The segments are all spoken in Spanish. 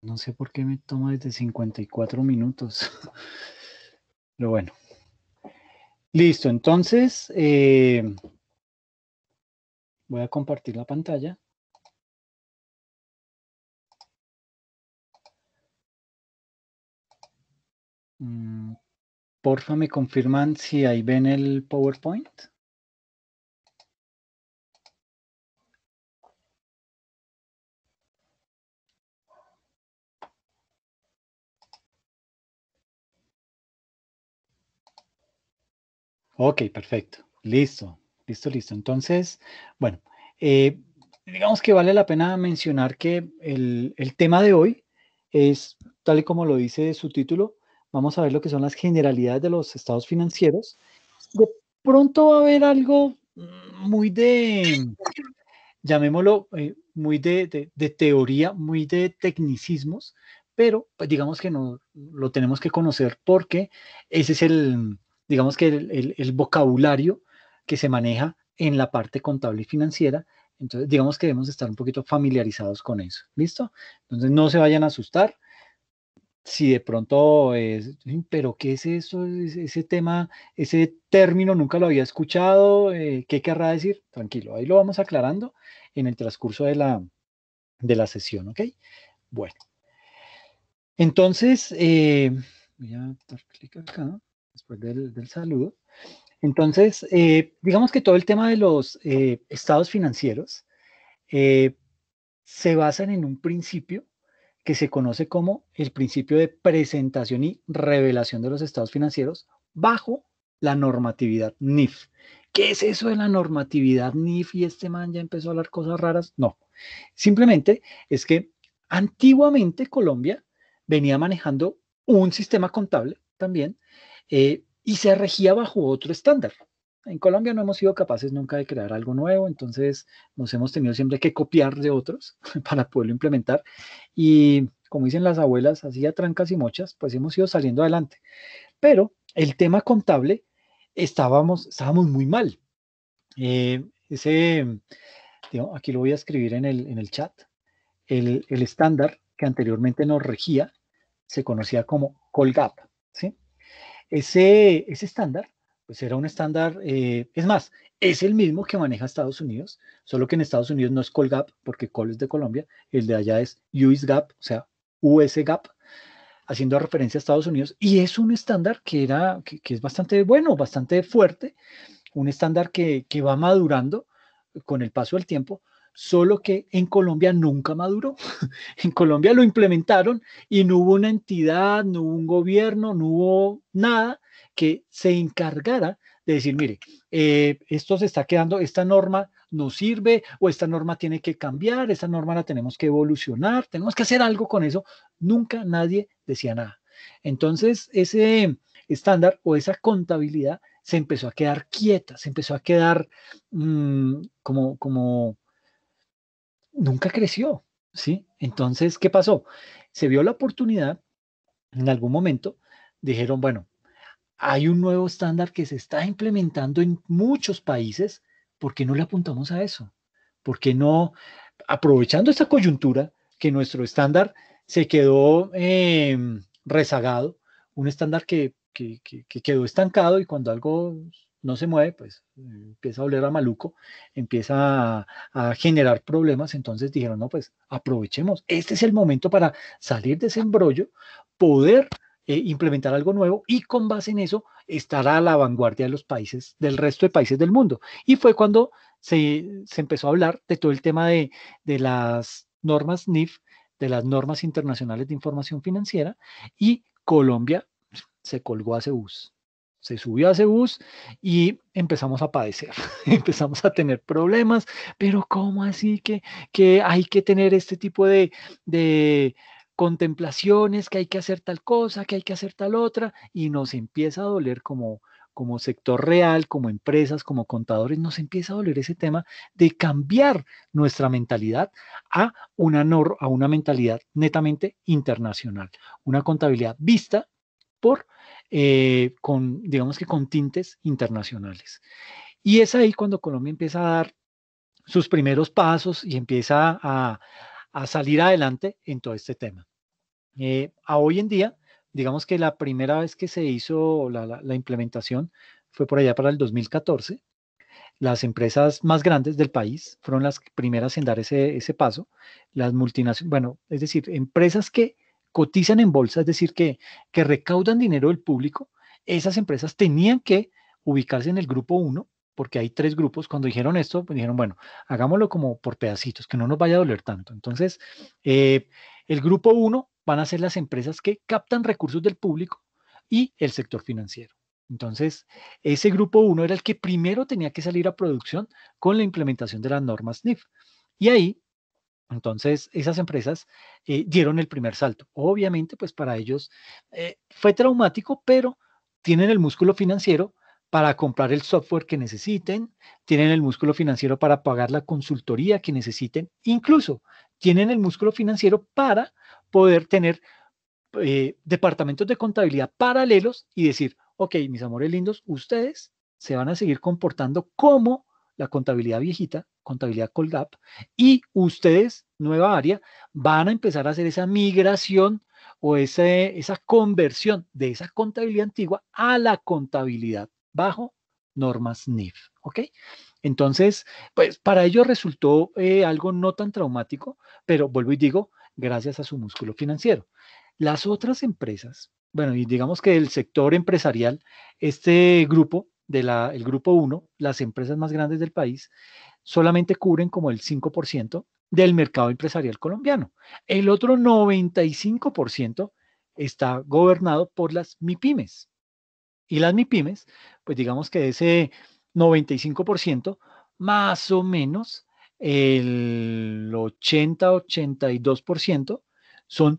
No sé por qué me toma desde 54 minutos. Pero bueno. Listo, entonces eh, voy a compartir la pantalla. Mm, porfa, me confirman si ahí ven el PowerPoint. Ok, perfecto. Listo, listo, listo. Entonces, bueno, eh, digamos que vale la pena mencionar que el, tema de hoy es, tal y como lo dice su título, vamos a ver lo que son las generalidades de los estados financieros. De pronto va a haber algo mm, muy de, llamémoslo, eh, muy de, teoría, muy de tecnicismos, pero pues, digamos que no lo tenemos que conocer porque ese es el, digamos que el, vocabulario que se maneja en la parte contable y financiera. Entonces, digamos que debemos estar un poquito familiarizados con eso. ¿Listo? Entonces, no se vayan a asustar. Si de pronto es, pero ¿qué es eso? Ese tema, ese término nunca lo había escuchado. Eh, ¿Qué querrá decir? Tranquilo, ahí lo vamos aclarando en el transcurso de la, de la sesión, ¿ok? Bueno. Entonces, eh, voy a dar clic acá después del, saludo. Entonces, eh, digamos que todo el tema de los eh, estados financieros eh, se basan en un principio que se conoce como el principio de presentación y revelación de los estados financieros bajo la normatividad NIF. ¿Qué es eso de la normatividad NIF y este man ya empezó a hablar cosas raras? No, simplemente es que antiguamente Colombia venía manejando un sistema contable también eh, y se regía bajo otro estándar. En Colombia no hemos sido capaces nunca de crear algo nuevo, entonces nos hemos tenido siempre que copiar de otros para poderlo implementar. Y como dicen las abuelas, así a trancas y mochas, pues hemos ido saliendo adelante. Pero el tema contable estábamos, estábamos muy mal. Eh, ese, aquí lo voy a escribir en el, chat. El, el estándar que anteriormente nos regía se conocía como Colgap, ¿sí? Ese, estándar, pues era un estándar, eh, es más, es el mismo que maneja Estados Unidos, solo que en Estados Unidos no es Colgap, porque Col es de Colombia, el de allá es Gap, o sea, USGAP, haciendo referencia a Estados Unidos, y es un estándar que, era, que, es bastante bueno, bastante fuerte, un estándar que, que va madurando con el paso del tiempo, solo que en Colombia nunca maduró. en Colombia lo implementaron y no hubo una entidad, no hubo un gobierno, no hubo nada que se encargara de decir, mire, eh, esto se está quedando, esta norma no sirve o esta norma tiene que cambiar, esta norma la tenemos que evolucionar, tenemos que hacer algo con eso. Nunca nadie decía nada. Entonces, ese estándar o esa contabilidad se empezó a quedar quieta, se empezó a quedar mm, como, como nunca creció, ¿sí? Entonces, ¿qué pasó? Se vio la oportunidad, en algún momento dijeron, bueno, hay un nuevo estándar que se está implementando en muchos países, ¿por qué no le apuntamos a eso? ¿Por qué no, aprovechando esta coyuntura, que nuestro estándar se quedó em, rezagado, un estándar que, que quedó estancado y cuando algo no se mueve, pues empieza a oler a maluco, empieza a, generar problemas. Entonces dijeron, no, pues aprovechemos, este es el momento para salir de ese embrollo, poder eh, implementar algo nuevo y con base en eso estar a la vanguardia de los países, del resto de países del mundo. Y fue cuando se, empezó a hablar de todo el tema de, las normas NIF, de las normas internacionales de información financiera, y Colombia se colgó a Cebus se subió a ese bus y empezamos a padecer, empezamos a tener problemas, pero ¿cómo así que, que hay que tener este tipo de, contemplaciones, que hay que hacer tal cosa, que hay que hacer tal otra? Y nos empieza a doler como, como sector real, como empresas, como contadores, nos empieza a doler ese tema de cambiar nuestra mentalidad a una, a una mentalidad netamente internacional, una contabilidad vista por eh, con, digamos que con tintes internacionales. Y es ahí cuando Colombia empieza a dar sus primeros pasos y empieza a, a salir adelante en todo este tema. Eh, a hoy en día, digamos que la primera vez que se hizo la, la, implementación fue por allá para el 2014. Las empresas más grandes del país fueron las primeras en dar ese, ese paso. Las multinacionales, bueno, es decir, empresas que cotizan en bolsa, es decir, que, que recaudan dinero del público, esas empresas tenían que ubicarse en el grupo 1 porque hay tres grupos, cuando dijeron esto, pues dijeron, bueno, hagámoslo como por pedacitos, que no nos vaya a doler tanto. Entonces, eh, el grupo 1 van a ser las empresas que captan recursos del público y el sector financiero. Entonces, ese grupo 1 era el que primero tenía que salir a producción con la implementación de las normas NIF. Y ahí entonces, esas empresas eh, dieron el primer salto. Obviamente, pues para ellos eh, fue traumático, pero tienen el músculo financiero para comprar el software que necesiten, tienen el músculo financiero para pagar la consultoría que necesiten, incluso tienen el músculo financiero para poder tener eh, departamentos de contabilidad paralelos y decir, ok, mis amores lindos, ustedes se van a seguir comportando como la contabilidad viejita, contabilidad Colgap, y ustedes, nueva área, van a empezar a hacer esa migración o ese, esa conversión de esa contabilidad antigua a la contabilidad bajo normas NIF, ¿ok? Entonces, pues para ellos resultó eh, algo no tan traumático, pero vuelvo y digo, gracias a su músculo financiero. Las otras empresas, bueno, y digamos que el sector empresarial, este grupo, de la, el grupo 1, las empresas más grandes del país, solamente cubren como el 5% del mercado empresarial colombiano. El otro 95% está gobernado por las MIPIMES. Y las MIPIMES, pues digamos que ese 95%, más o menos el 80-82% son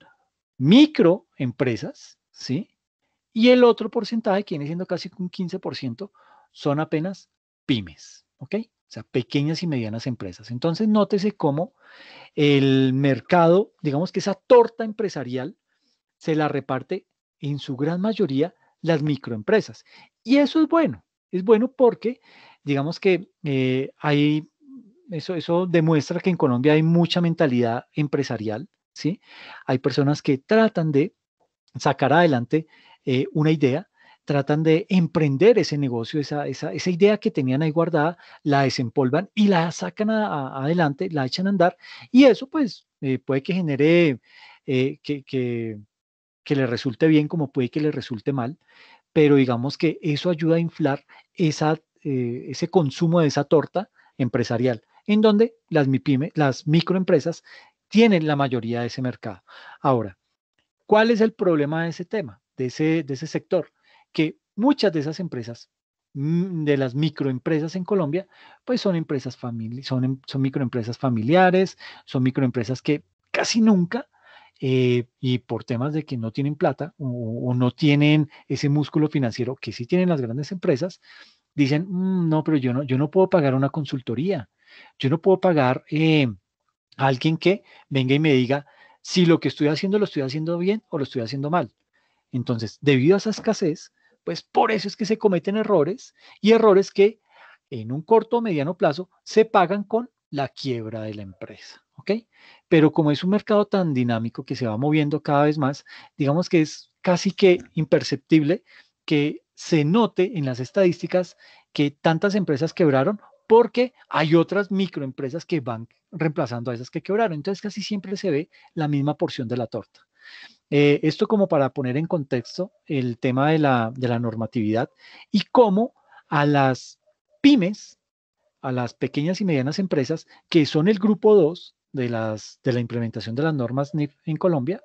microempresas, ¿sí? Y el otro porcentaje, que viene siendo casi un 15%, son apenas pymes. ¿ok? O sea, pequeñas y medianas empresas. Entonces, nótese cómo el mercado, digamos que esa torta empresarial, se la reparte en su gran mayoría las microempresas. Y eso es bueno, es bueno porque, digamos que eh, hay, eso, eso demuestra que en Colombia hay mucha mentalidad empresarial, ¿sí? Hay personas que tratan de sacar adelante eh, una idea tratan de emprender ese negocio, esa, idea que tenían ahí guardada, la desempolvan y la sacan adelante, la echan a andar y eso pues eh, puede que genere, eh, que, que, le resulte bien como puede que le resulte mal, pero digamos que eso ayuda a inflar esa, eh, ese consumo de esa torta empresarial, en donde las, las microempresas tienen la mayoría de ese mercado. Ahora, ¿cuál es el problema de ese tema, de ese, de ese sector? que muchas de esas empresas, mm, de las microempresas en Colombia, pues son empresas son, em, son microempresas familiares, son microempresas que casi nunca eh, y por temas de que no tienen plata o, no tienen ese músculo financiero que sí tienen las grandes empresas, dicen, mm, no, pero yo no, yo no puedo pagar una consultoría, yo no puedo pagar eh, a alguien que venga y me diga si lo que estoy haciendo lo estoy haciendo bien o lo estoy haciendo mal. Entonces, debido a esa escasez, pues por eso es que se cometen errores y errores que en un corto o mediano plazo se pagan con la quiebra de la empresa. ¿ok? Pero como es un mercado tan dinámico que se va moviendo cada vez más, digamos que es casi que imperceptible que se note en las estadísticas que tantas empresas quebraron porque hay otras microempresas que van reemplazando a esas que quebraron. Entonces casi siempre se ve la misma porción de la torta. Eh, esto como para poner en contexto el tema de la, normatividad y cómo a las pymes, a las pequeñas y medianas empresas, que son el grupo 2 de, las, de la implementación de las normas NIF en Colombia,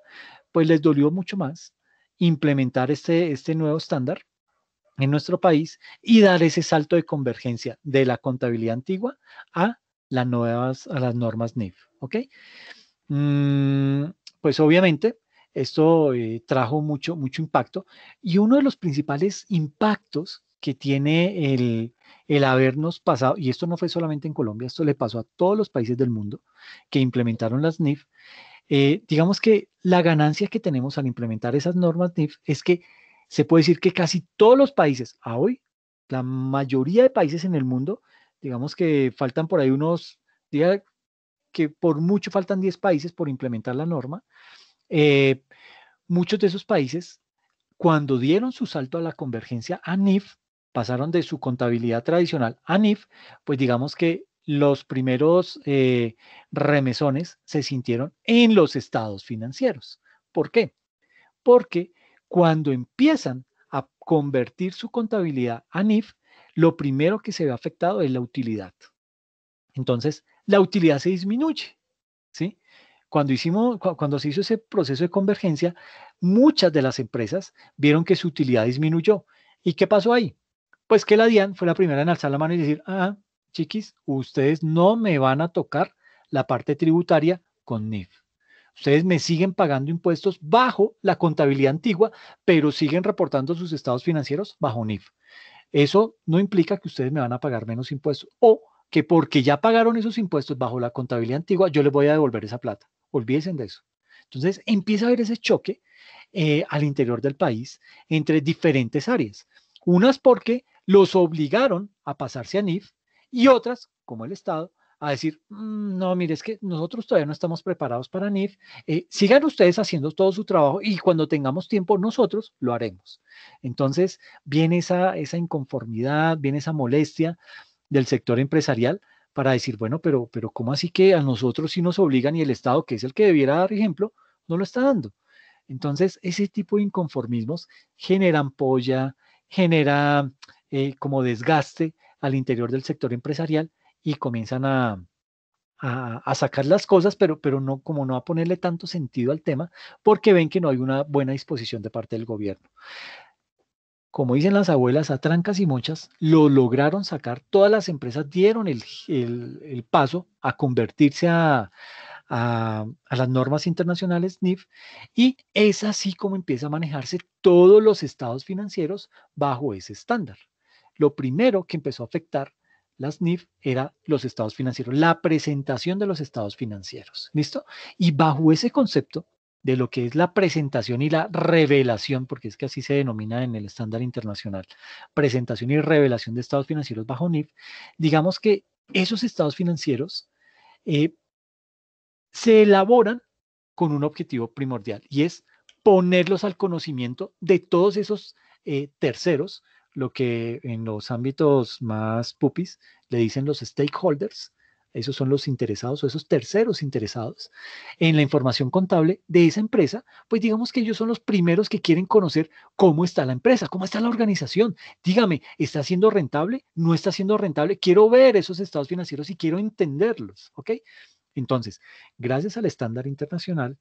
pues les dolió mucho más implementar este, este nuevo estándar en nuestro país y dar ese salto de convergencia de la contabilidad antigua a las nuevas, a las normas NIF, ¿ok? Mm, pues obviamente esto eh, trajo mucho, mucho impacto. Y uno de los principales impactos que tiene el, habernos pasado, y esto no fue solamente en Colombia, esto le pasó a todos los países del mundo que implementaron las NIF, eh, digamos que la ganancia que tenemos al implementar esas normas NIF es que se puede decir que casi todos los países, a hoy, la mayoría de países en el mundo, digamos que faltan por ahí unos, diga que por mucho faltan 10 países por implementar la norma, eh, muchos de esos países, cuando dieron su salto a la convergencia a NIF, pasaron de su contabilidad tradicional a NIF, pues digamos que los primeros eh, remesones se sintieron en los estados financieros. ¿Por qué? Porque cuando empiezan a convertir su contabilidad a NIF, lo primero que se ve afectado es la utilidad. Entonces, la utilidad se disminuye, ¿sí? cuando, hicimos, cuando se hizo ese proceso de convergencia, muchas de las empresas vieron que su utilidad disminuyó. ¿Y qué pasó ahí? Pues que la DIAN fue la primera en alzar la mano y decir, ah, chiquis, ustedes no me van a tocar la parte tributaria con NIF. Ustedes me siguen pagando impuestos bajo la contabilidad antigua, pero siguen reportando sus estados financieros bajo NIF. Eso no implica que ustedes me van a pagar menos impuestos o que porque ya pagaron esos impuestos bajo la contabilidad antigua, yo les voy a devolver esa plata olvídense de eso. Entonces empieza a haber ese choque eh, al interior del país entre diferentes áreas. Unas porque los obligaron a pasarse a NIF y otras, como el Estado, a decir, mm, no, mire, es que nosotros todavía no estamos preparados para NIF, eh, sigan ustedes haciendo todo su trabajo y cuando tengamos tiempo nosotros lo haremos. Entonces viene esa, esa inconformidad, viene esa molestia del sector empresarial para decir, bueno, pero, pero ¿cómo así que a nosotros sí nos obligan y el Estado, que es el que debiera dar ejemplo, no lo está dando? Entonces, ese tipo de inconformismos generan polla, genera eh, como desgaste al interior del sector empresarial y comienzan a, a, a, sacar las cosas, pero, pero no, como no a ponerle tanto sentido al tema, porque ven que no hay una buena disposición de parte del gobierno como dicen las abuelas, a trancas y mochas, lo lograron sacar. Todas las empresas dieron el, paso a convertirse a, a, las normas internacionales NIF y es así como empieza a manejarse todos los estados financieros bajo ese estándar. Lo primero que empezó a afectar las NIF era los estados financieros, la presentación de los estados financieros. ¿Listo? Y bajo ese concepto, de lo que es la presentación y la revelación, porque es que así se denomina en el estándar internacional, presentación y revelación de estados financieros bajo NIF, digamos que esos estados financieros eh, se elaboran con un objetivo primordial y es ponerlos al conocimiento de todos esos eh, terceros, lo que en los ámbitos más pupis le dicen los stakeholders, esos son los interesados o esos terceros interesados en la información contable de esa empresa, pues digamos que ellos son los primeros que quieren conocer cómo está la empresa, cómo está la organización. Dígame, ¿está siendo rentable? ¿No está siendo rentable? Quiero ver esos estados financieros y quiero entenderlos, ¿ok? Entonces, gracias al estándar internacional,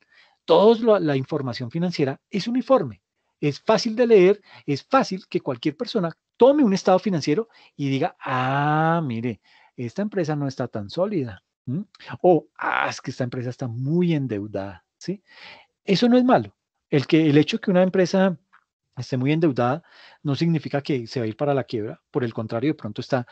toda la información financiera es uniforme, es fácil de leer, es fácil que cualquier persona tome un estado financiero y diga, ah, mire, esta empresa no está tan sólida. O, ah, es que esta empresa está muy endeudada. ¿sí? Eso no es malo. El, que, el hecho que una empresa esté muy endeudada no significa que se va a ir para la quiebra. Por el contrario, de pronto está,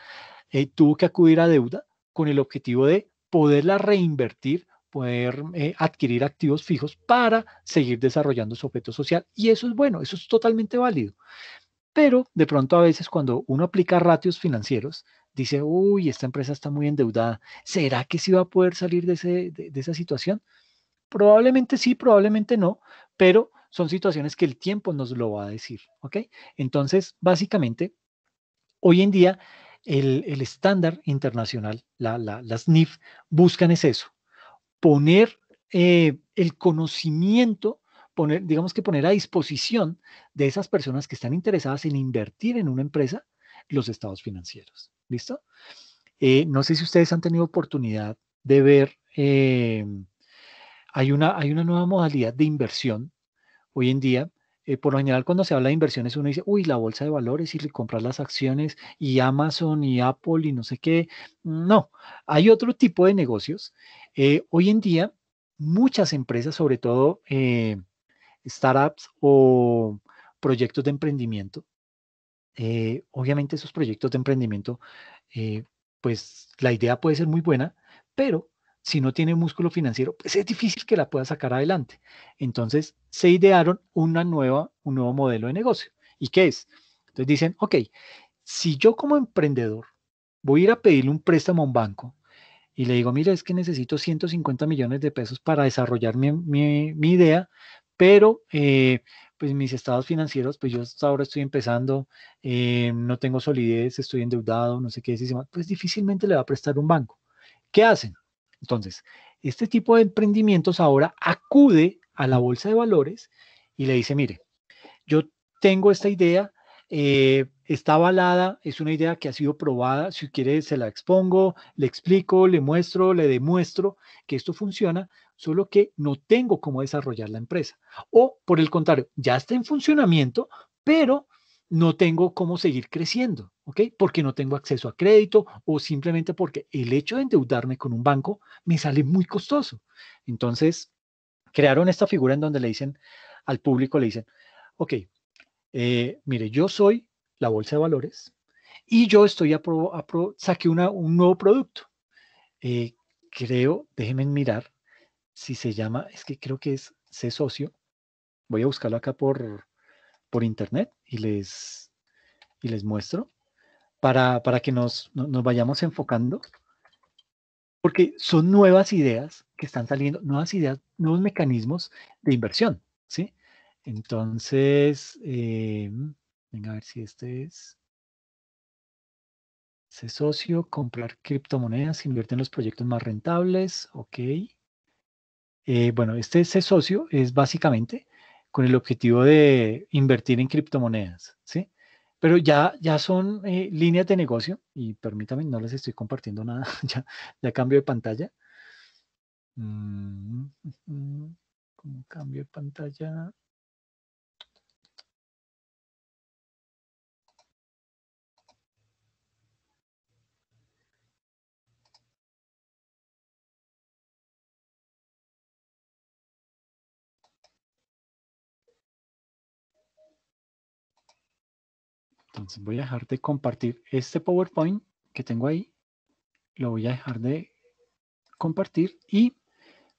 eh, tuvo que acudir a deuda con el objetivo de poderla reinvertir poder eh, adquirir activos fijos para seguir desarrollando su objeto social. Y eso es bueno, eso es totalmente válido. Pero de pronto a veces cuando uno aplica ratios financieros, dice, uy, esta empresa está muy endeudada, ¿será que sí va a poder salir de, esa situación? Probablemente sí, probablemente no, pero son situaciones que el tiempo nos lo va a decir, Entonces, básicamente, hoy en día el, estándar internacional, la, las NIF, buscan es eso, poner eh, el conocimiento poner, digamos que poner a disposición de esas personas que están interesadas en invertir en una empresa los estados financieros. ¿Listo? Eh, no sé si ustedes han tenido oportunidad de ver, eh, hay, una, hay una nueva modalidad de inversión hoy en día. Eh, por lo general, cuando se habla de inversiones, uno dice, uy, la bolsa de valores y comprar las acciones y Amazon y Apple y no sé qué. No, hay otro tipo de negocios. hoy en día, muchas empresas, sobre todo startups o proyectos de emprendimiento, eh, obviamente esos proyectos de emprendimiento, eh, pues la idea puede ser muy buena, pero si no tiene músculo financiero, pues es difícil que la pueda sacar adelante. Entonces se idearon una nueva, un nuevo modelo de negocio. ¿Y qué es? Entonces dicen, ok, si yo como emprendedor voy a ir a pedirle un préstamo a un banco y le digo, mira, es que necesito 150 millones de pesos para desarrollar mi, idea, pero eh, pues mis estados financieros, pues yo hasta ahora estoy empezando, eh, no tengo solidez, estoy endeudado, no sé qué pues difícilmente le va a prestar un banco. ¿Qué hacen? Entonces, este tipo de emprendimientos ahora acude a la bolsa de valores y le dice, mire, yo tengo esta idea, eh, está avalada, es una idea que ha sido probada, si quiere se la expongo, le explico, le muestro, le demuestro que esto funciona, solo que no tengo cómo desarrollar la empresa. O por el contrario, ya está en funcionamiento, pero no tengo cómo seguir creciendo, ¿ok? Porque no tengo acceso a crédito o simplemente porque el hecho de endeudarme con un banco me sale muy costoso. Entonces, crearon esta figura en donde le dicen al público, le dicen, ok, eh, mire, yo soy la bolsa de valores y yo estoy a saqué un nuevo producto. Eh, creo, déjenme mirar, si se llama, es que creo que es C Socio. Voy a buscarlo acá por, por internet y les, y les muestro para, para que nos, vayamos enfocando. Porque son nuevas ideas que están saliendo, nuevas ideas, nuevos mecanismos de inversión, ¿sí? Entonces, eh, venga a ver si este es. Se socio, comprar criptomonedas, invierte en los proyectos más rentables, ok. Eh, bueno, este, este, socio es básicamente con el objetivo de invertir en criptomonedas, ¿sí? Pero ya, ya son eh, líneas de negocio, y permítame, no les estoy compartiendo nada, ya, ya cambio de pantalla. Mm, mm, mm, Como cambio de pantalla? Entonces voy a dejar de compartir este PowerPoint que tengo ahí. Lo voy a dejar de compartir y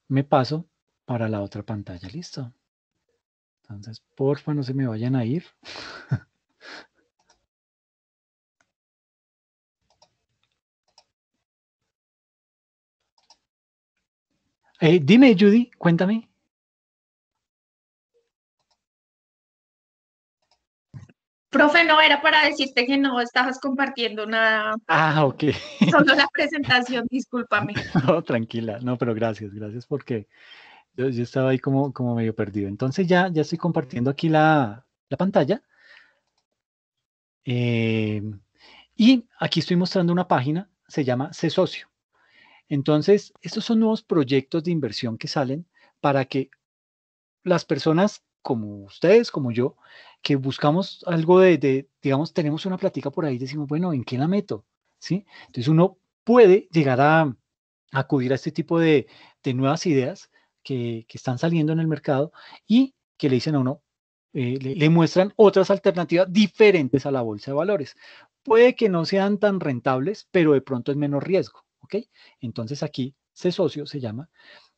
me paso para la otra pantalla. Listo. Entonces, porfa, no se me vayan a ir. Eh, dime, Judy, cuéntame. Profe, no era para decirte que no estabas compartiendo una... Ah, ok. Solo la presentación, discúlpame. No, tranquila, no, pero gracias, gracias porque yo, estaba ahí como, como medio perdido. Entonces ya, ya estoy compartiendo aquí la, pantalla. Em, y aquí estoy mostrando una página, se llama C-Socio. Entonces, estos son nuevos proyectos de inversión que salen para que las personas como ustedes, como yo, que buscamos algo de, digamos, tenemos una plática por ahí, decimos, bueno, ¿en qué la meto? ¿Sí? Entonces uno puede llegar a, acudir a este tipo de, nuevas ideas que, están saliendo en el mercado y que le dicen a uno, eh, le, muestran otras alternativas diferentes a la bolsa de valores. Puede que no sean tan rentables, pero de pronto es menos riesgo, ¿ok? Entonces aquí, se socio se llama,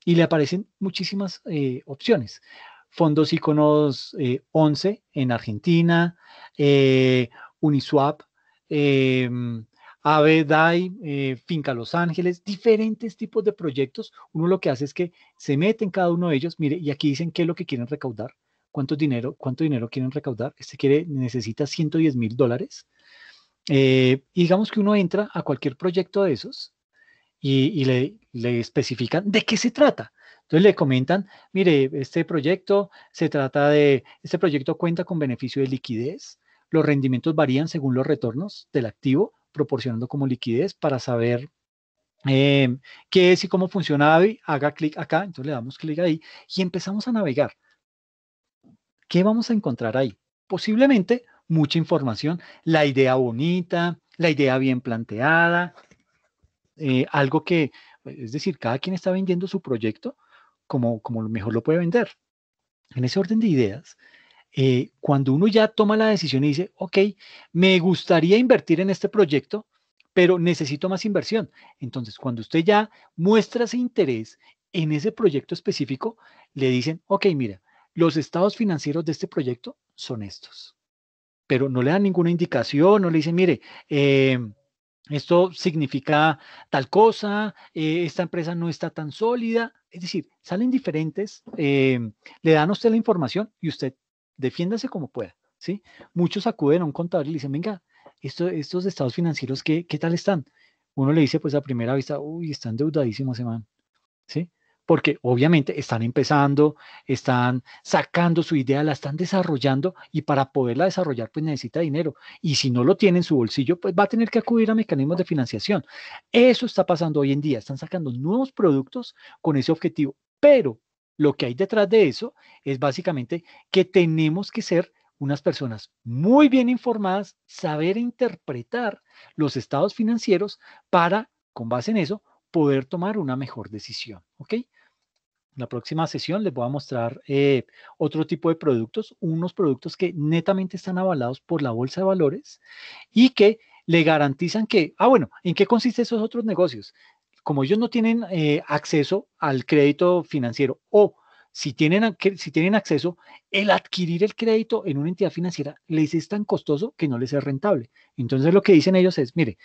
y le aparecen muchísimas eh, opciones fondos Iconos 11 eh, en Argentina, eh, Uniswap, em, eh, Finca Los Ángeles, diferentes tipos de proyectos. Uno lo que hace es que se mete en cada uno de ellos, mire, y aquí dicen qué es lo que quieren recaudar, cuánto dinero, cuánto dinero quieren recaudar. Este quiere, necesita 110 mil dólares. Eh, digamos que uno entra a cualquier proyecto de esos y, le, especifican de qué se trata. Entonces le comentan, mire, este proyecto se trata de, este proyecto cuenta con beneficio de liquidez, los rendimientos varían según los retornos del activo, proporcionando como liquidez para saber em, qué es y cómo funciona AVI. Haga clic acá, entonces le damos clic ahí y empezamos a navegar. ¿Qué vamos a encontrar ahí? Posiblemente mucha información, la idea bonita, la idea bien planteada, eh, algo que, es decir, cada quien está vendiendo su proyecto, como, como mejor lo puede vender. En ese orden de ideas, eh, cuando uno ya toma la decisión y dice, ok, me gustaría invertir en este proyecto, pero necesito más inversión. Entonces, cuando usted ya muestra ese interés en ese proyecto específico, le dicen, ok, mira, los estados financieros de este proyecto son estos. Pero no le dan ninguna indicación, no le dicen, mire, eh, esto significa tal cosa, eh, esta empresa no está tan sólida. Es decir, salen diferentes, em, le dan a usted la información y usted defiéndase como pueda. ¿sí? Muchos acuden a un contador y le dicen, venga, estos estados financieros, ¿qué, ¿qué tal están? Uno le dice, pues a primera vista, uy, están deudadísimos, ese ¿sí? porque obviamente están empezando, están sacando su idea, la están desarrollando y para poderla desarrollar pues necesita dinero. Y si no lo tiene en su bolsillo, pues va a tener que acudir a mecanismos de financiación. Eso está pasando hoy en día, están sacando nuevos productos con ese objetivo, pero lo que hay detrás de eso es básicamente que tenemos que ser unas personas muy bien informadas, saber interpretar los estados financieros para, con base en eso, poder tomar una mejor decisión. ¿Ok? En la próxima sesión les voy a mostrar eh, otro tipo de productos, unos productos que netamente están avalados por la bolsa de valores y que le garantizan que, ah, bueno, ¿en qué consisten esos otros negocios? Como ellos no tienen eh, acceso al crédito financiero o si tienen, si tienen acceso, el adquirir el crédito en una entidad financiera les es tan costoso que no les es rentable. Entonces lo que dicen ellos es, mire,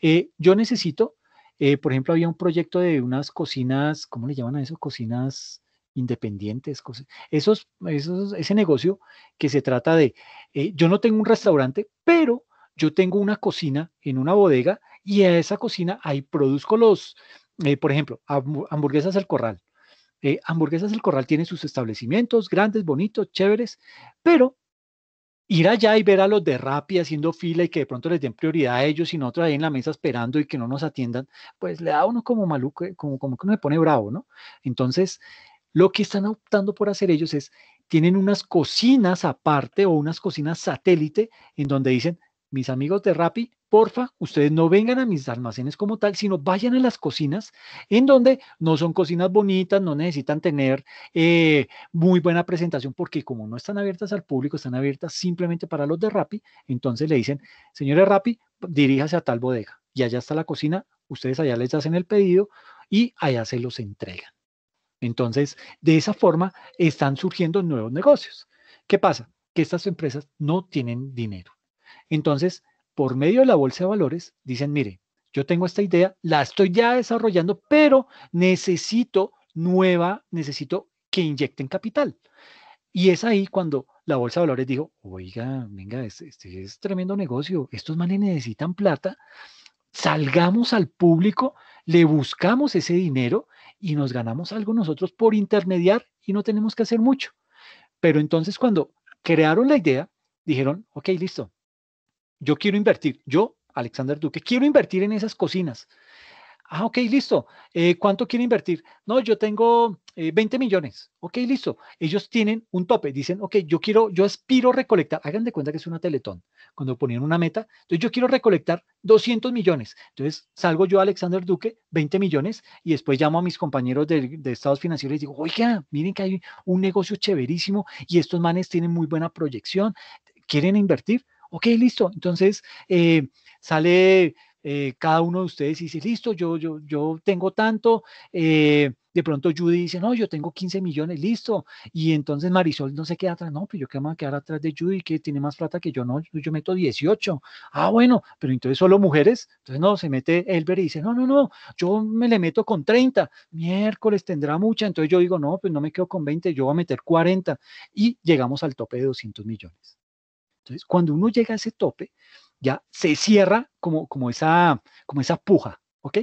eh, yo necesito eh, por ejemplo, había un proyecto de unas cocinas, ¿cómo le llaman a eso? Cocinas independientes, Esos, ese negocio que se trata de, eh, yo no tengo un restaurante, pero yo tengo una cocina en una bodega y a esa cocina ahí produzco los, eh, por ejemplo, hamburguesas El corral. hamburguesas El Corral tiene sus establecimientos grandes, bonitos, chéveres, pero ir allá y ver a los de Rappi haciendo fila y que de pronto les den prioridad a ellos y nosotros ahí en la mesa esperando y que no nos atiendan, pues le da a uno como maluco, eh, como, como que uno se pone bravo, ¿no? Entonces, lo que están optando por hacer ellos es, tienen unas cocinas aparte o unas cocinas satélite en donde dicen, mis amigos de Rappi porfa, ustedes no vengan a mis almacenes como tal, sino vayan a las cocinas, en donde no son cocinas bonitas, no necesitan tener eh, muy buena presentación, porque como no están abiertas al público, están abiertas simplemente para los de Rappi, entonces le dicen, señores Rappi, diríjase a tal bodega, y allá está la cocina, ustedes allá les hacen el pedido y allá se los entregan. Entonces, de esa forma están surgiendo nuevos negocios. ¿Qué pasa? Que estas empresas no tienen dinero. Entonces, por medio de la bolsa de valores, dicen, mire, yo tengo esta idea, la estoy ya desarrollando, pero necesito nueva, necesito que inyecten capital. Y es ahí cuando la Bolsa de Valores dijo, oiga, venga, este, este, es tremendo negocio, estos manes necesitan plata, salgamos al público, le buscamos ese dinero y nos ganamos algo nosotros por intermediar y no tenemos que hacer mucho. Pero entonces cuando crearon la idea, dijeron, ok, listo, yo quiero invertir, yo, Alexander Duque, quiero invertir en esas cocinas. Ah, ok, listo. Eh, ¿Cuánto quiere invertir? No, yo tengo 20 eh, millones. Ok, listo. Ellos tienen un tope. Dicen, ok, yo quiero, yo aspiro a recolectar. Hagan de cuenta que es una teletón. Cuando ponían una meta, entonces yo quiero recolectar 200 millones. Entonces salgo yo, Alexander Duque, 20 millones, y después llamo a mis compañeros de, de estados financieros y digo, oiga, miren que hay un negocio chéverísimo y estos manes tienen muy buena proyección. ¿Quieren invertir? Ok, listo. Entonces eh, sale eh, cada uno de ustedes y dice, listo, yo, yo, yo tengo tanto. Eh, de pronto Judy dice, no, yo tengo 15 millones, listo. Y entonces Marisol no se queda atrás, no, pues yo que quedar atrás de Judy, que tiene más plata que yo, no, yo meto 18. Ah, bueno, pero entonces solo mujeres. Entonces no, se mete Elber y dice, no, no, no, yo me le meto con 30. Miércoles tendrá mucha. Entonces yo digo, no, pues no me quedo con 20, yo voy a meter 40. Y llegamos al tope de 200 millones. Entonces, cuando uno llega a ese tope, ya se cierra como, como, esa, como esa puja, ¿ok?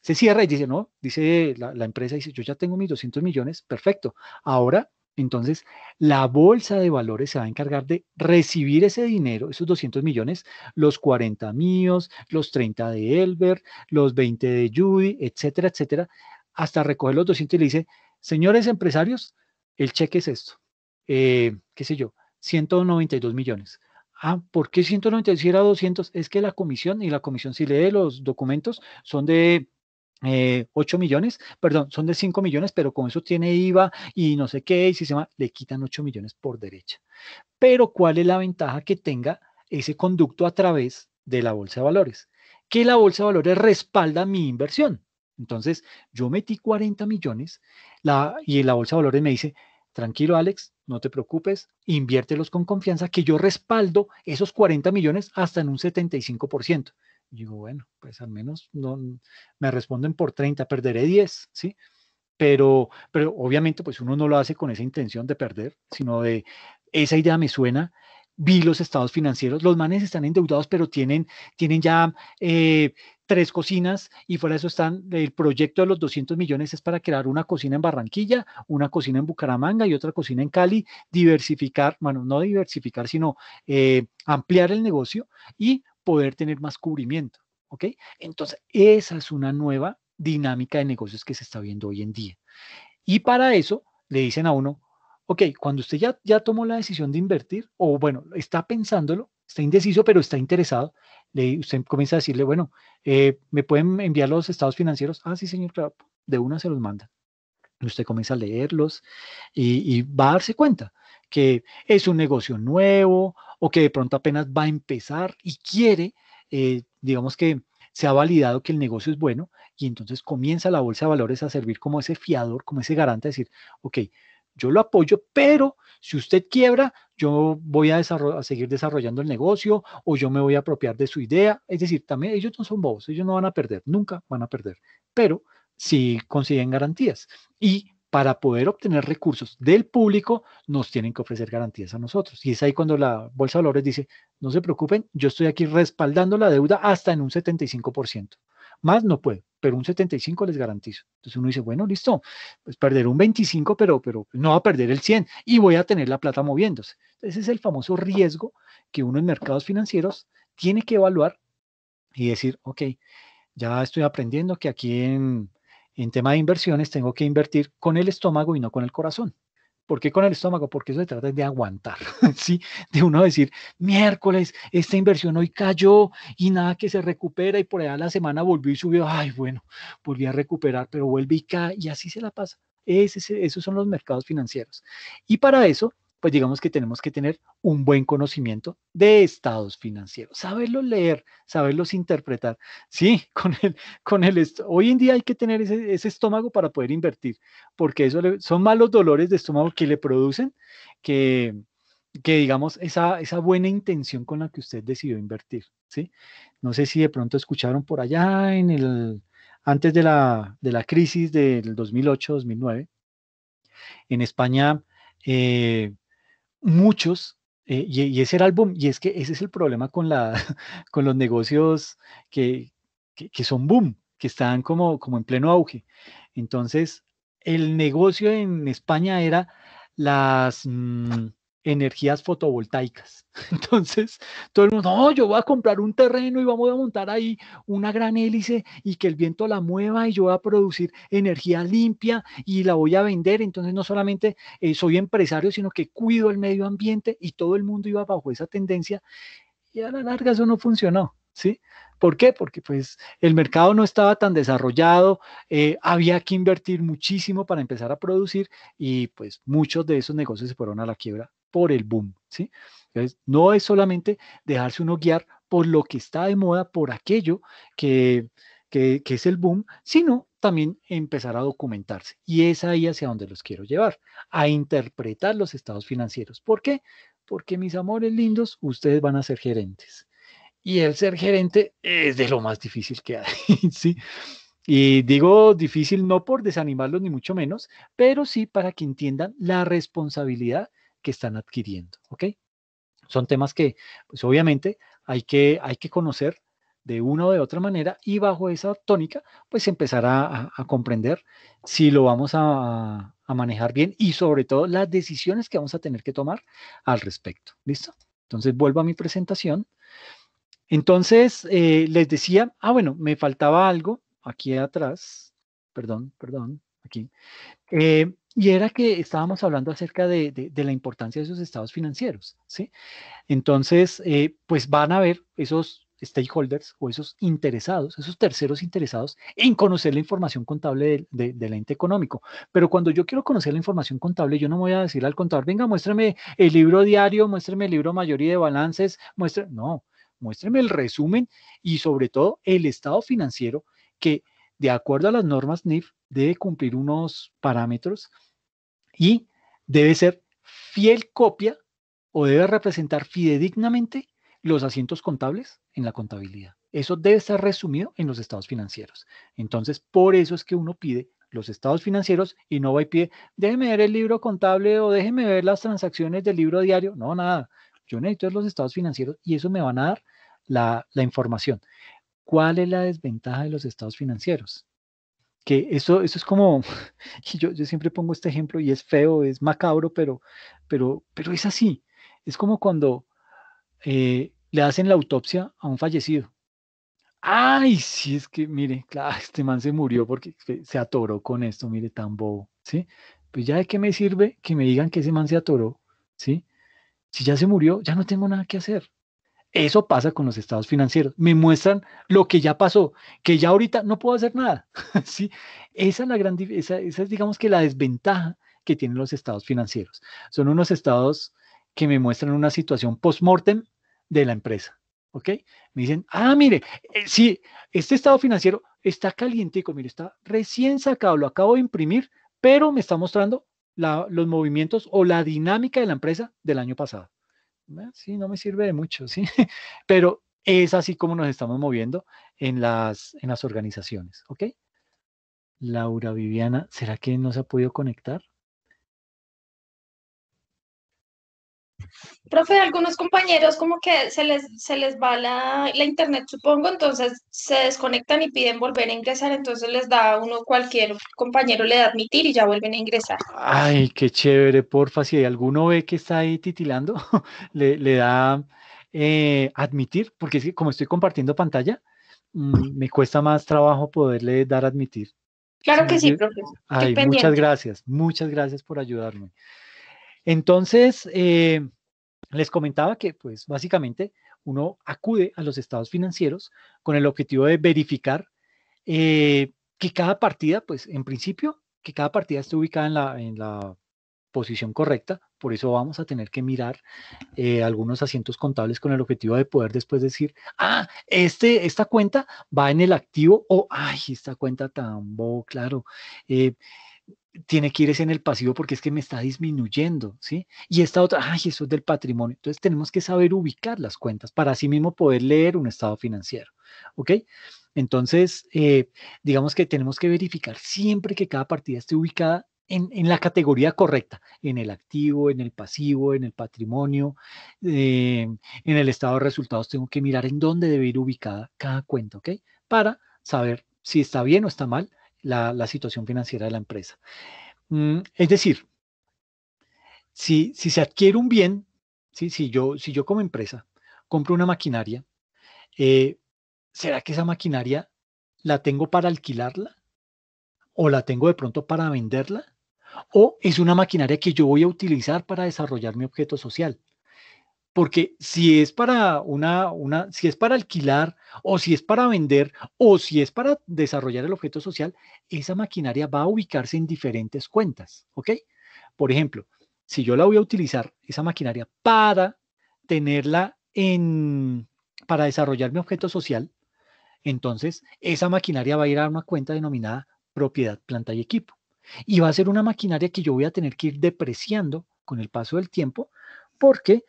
Se cierra y dice, no, dice la, empresa, dice, yo ya tengo mis 200 millones, perfecto. Ahora, entonces, la bolsa de valores se va a encargar de recibir ese dinero, esos 200 millones, los 40 míos, los 30 de Elber, los 20 de Judy, etcétera, etcétera, hasta recoger los 200 y le dice, señores empresarios, el cheque es esto. Eh, qué sé yo, 192 millones. Ah, ¿por qué si era 200? Es que la comisión, y la comisión si lee los documentos, son de 8 eh, millones, perdón, son de 5 millones, pero con eso tiene IVA y no sé qué, y si se llama, le quitan 8 millones por derecha. Pero ¿cuál es la ventaja que tenga ese conducto a través de la bolsa de valores? Que la bolsa de valores respalda mi inversión. Entonces, yo metí 40 millones la, y la bolsa de valores me dice, tranquilo Alex, no te preocupes, inviértelos con confianza, que yo respaldo esos 40 millones hasta en un 75%. Y digo, bueno, pues al menos no, me responden por 30, perderé 10, ¿sí? Pero, pero obviamente pues uno no lo hace con esa intención de perder, sino de, esa idea me suena, vi los estados financieros, los manes están endeudados, pero tienen, tienen ya eh, tres cocinas y fuera de eso están, el proyecto de los 200 millones es para crear una cocina en Barranquilla, una cocina en Bucaramanga y otra cocina en Cali, diversificar, bueno, no diversificar, sino eh, ampliar el negocio y poder tener más cubrimiento. ¿Ok? Entonces, esa es una nueva dinámica de negocios que se está viendo hoy en día. Y para eso le dicen a uno, ok, cuando usted ya, ya tomó la decisión de invertir, o bueno, está pensándolo, está indeciso, pero está interesado, le, usted comienza a decirle, bueno, eh, ¿me pueden enviar los estados financieros? Ah, sí, señor, claro, de una se los manda. Usted comienza a leerlos y, va a darse cuenta que es un negocio nuevo o que de pronto apenas va a empezar y quiere, eh, digamos que se ha validado que el negocio es bueno y entonces comienza la bolsa de valores a servir como ese fiador, como ese garante, a decir, ok, yo lo apoyo, pero si usted quiebra, yo voy a, seguir desarrollando el negocio o yo me voy a apropiar de su idea. Es decir, también ellos no son bobos, ellos no van a perder, nunca van a perder, pero si consiguen garantías. Y para poder obtener recursos del público, nos tienen que ofrecer garantías a nosotros. Y es ahí cuando la Bolsa de Valores dice, no se preocupen, yo estoy aquí respaldando la deuda hasta en un 75%. Más no puedo pero un 75 les garantizo. Entonces uno dice, bueno, listo, pues perder un 25, pero, pero no va a perder el 100 y voy a tener la plata moviéndose. Ese es el famoso riesgo que uno en mercados financieros tiene que evaluar y decir, ok, ya estoy aprendiendo que aquí en, en tema de inversiones tengo que invertir con el estómago y no con el corazón. ¿Por qué con el estómago? Porque eso se trata de aguantar, ¿sí? De uno decir, miércoles, esta inversión hoy cayó y nada que se recupera y por allá la semana volvió y subió, ay, bueno, volví a recuperar, pero vuelve y cae y así se la pasa. esos son los mercados financieros. Y para eso pues digamos que tenemos que tener un buen conocimiento de estados financieros, saberlos leer, saberlos interpretar. Sí, con el, con el hoy en día hay que tener ese, estómago para poder invertir, porque eso son malos dolores de estómago que le producen que, que digamos, esa, esa buena intención con la que usted decidió invertir, ¿sí? No sé si de pronto escucharon por allá en el, antes de la, de la crisis del 2008-2009, en España eh, muchos, eh, y, ese era el boom, y es que ese es el problema con, la, con los negocios que, que, son boom, que están como, como en pleno auge. Entonces, el negocio en España era las... Mm, energías fotovoltaicas. Entonces, todo el mundo, no, yo voy a comprar un terreno y vamos a montar ahí una gran hélice y que el viento la mueva y yo voy a producir energía limpia y la voy a vender. Entonces, no solamente eh, soy empresario, sino que cuido el medio ambiente y todo el mundo iba bajo esa tendencia y a la larga eso no funcionó. ¿Por qué? Porque pues el mercado no estaba tan desarrollado, eh, había que invertir muchísimo para empezar a producir y pues muchos de esos negocios se fueron a la quiebra por el boom, ¿sí? Entonces, no es solamente dejarse uno guiar por lo que está de moda, por aquello que, que, que es el boom, sino también empezar a documentarse. Y es ahí hacia donde los quiero llevar, a interpretar los estados financieros. ¿Por qué? Porque mis amores lindos, ustedes van a ser gerentes y el ser gerente es de lo más difícil que hay, ¿sí? Y digo difícil no por desanimarlos ni mucho menos, pero sí para que entiendan la responsabilidad que están adquiriendo, ¿ok? Son temas que, pues obviamente, hay que, hay que conocer de una o de otra manera y bajo esa tónica, pues empezar a, comprender si lo vamos a, a manejar bien y sobre todo las decisiones que vamos a tener que tomar al respecto, ¿listo? Entonces vuelvo a mi presentación. Entonces, eh, les decía, ah, bueno, me faltaba algo aquí atrás, perdón, perdón, aquí. Eh, y era que estábamos hablando acerca de, la importancia de esos estados financieros, ¿sí? Entonces, eh, pues van a ver esos stakeholders o esos interesados, esos terceros interesados en conocer la información contable del ente económico. Pero cuando yo quiero conocer la información contable, yo no voy a decirle al contador, venga, muéstrame el libro diario, muéstrame el libro mayoría de balances, muéstrame, no, muéstreme el resumen y sobre todo el estado financiero que de acuerdo a las normas NIF debe cumplir unos parámetros y debe ser fiel copia o debe representar fidedignamente los asientos contables en la contabilidad. Eso debe estar resumido en los estados financieros. Entonces, por eso es que uno pide los estados financieros y no va y pide, déjeme ver el libro contable o déjeme ver las transacciones del libro diario. No, nada. Yo necesito los estados financieros y eso me van a dar la, información. ¿Cuál es la desventaja de los estados financieros? que eso, eso es como, yo, yo, siempre pongo este ejemplo y es feo, es macabro, pero, pero, pero es así. Es como cuando eh, le hacen la autopsia a un fallecido. Ay, si es que, mire, este man se murió porque se atoró con esto, mire, tan bobo, ¿sí? Pues ya de qué me sirve que me digan que ese man se atoró, ¿sí? Si ya se murió, ya no tengo nada que hacer. Eso pasa con los estados financieros. Me muestran lo que ya pasó, que ya ahorita no puedo hacer nada. ¿sí? Esa es la gran, digamos que la desventaja que tienen los estados financieros. Son unos estados que me muestran una situación post-mortem de la empresa. ¿Ok? Me dicen, ah, mire, eh, si este estado financiero está calientico, mire, está recién sacado, lo acabo de imprimir, pero me está mostrando los movimientos o la dinámica de la empresa del año pasado. Ah, sí, no me sirve de mucho, sí, pero es así como nos estamos moviendo en las, en las organizaciones, ¿ok? Laura Viviana, ¿será que no se ha podido conectar? Profe, algunos compañeros como que se les, se les va la, internet, supongo, entonces se desconectan y piden volver a ingresar, entonces les da uno cualquier compañero le da admitir y ya vuelven a ingresar. Ay, qué chévere, porfa, si alguno ve que está ahí titilando, le, da eh, admitir, porque es que como estoy compartiendo pantalla, mm, me cuesta más trabajo poderle dar admitir. Claro que sí, profe. Ay, muchas gracias, muchas gracias por ayudarme. Entonces, eh, les comentaba que, pues, básicamente uno acude a los estados financieros con el objetivo de verificar eh, que cada partida, pues, en principio, que cada partida esté ubicada en la, posición correcta. Por eso vamos a tener que mirar eh, algunos asientos contables con el objetivo de poder después decir, ah, este, esta cuenta va en el activo o, ay, esta cuenta tambo, claro. Eh, tiene que ir ese en el pasivo porque es que me está disminuyendo, ¿sí? Y esta otra, ay, eso es del patrimonio. Entonces tenemos que saber ubicar las cuentas para así mismo poder leer un estado financiero, ¿ok? Entonces, eh, digamos que tenemos que verificar siempre que cada partida esté ubicada en, la categoría correcta, en el activo, en el pasivo, en el patrimonio, eh, en el estado de resultados, tengo que mirar en dónde debe ir ubicada cada cuenta, ¿ok? Para saber si está bien o está mal la, situación financiera de la empresa. Mm, es decir, si, si, se adquiere un bien, si, yo, si yo como empresa compro una maquinaria, eh, ¿será que esa maquinaria la tengo para alquilarla? ¿O la tengo de pronto para venderla? ¿O es una maquinaria que yo voy a utilizar para desarrollar mi objeto social? porque si es para una, una, si es para alquilar o si es para vender o si es para desarrollar el objeto social, esa maquinaria va a ubicarse en diferentes cuentas, ¿ok? Por ejemplo, si yo la voy a utilizar, esa maquinaria, para tenerla en, para desarrollar mi objeto social, entonces esa maquinaria va a ir a una cuenta denominada propiedad, planta y equipo. Y va a ser una maquinaria que yo voy a tener que ir depreciando con el paso del tiempo porque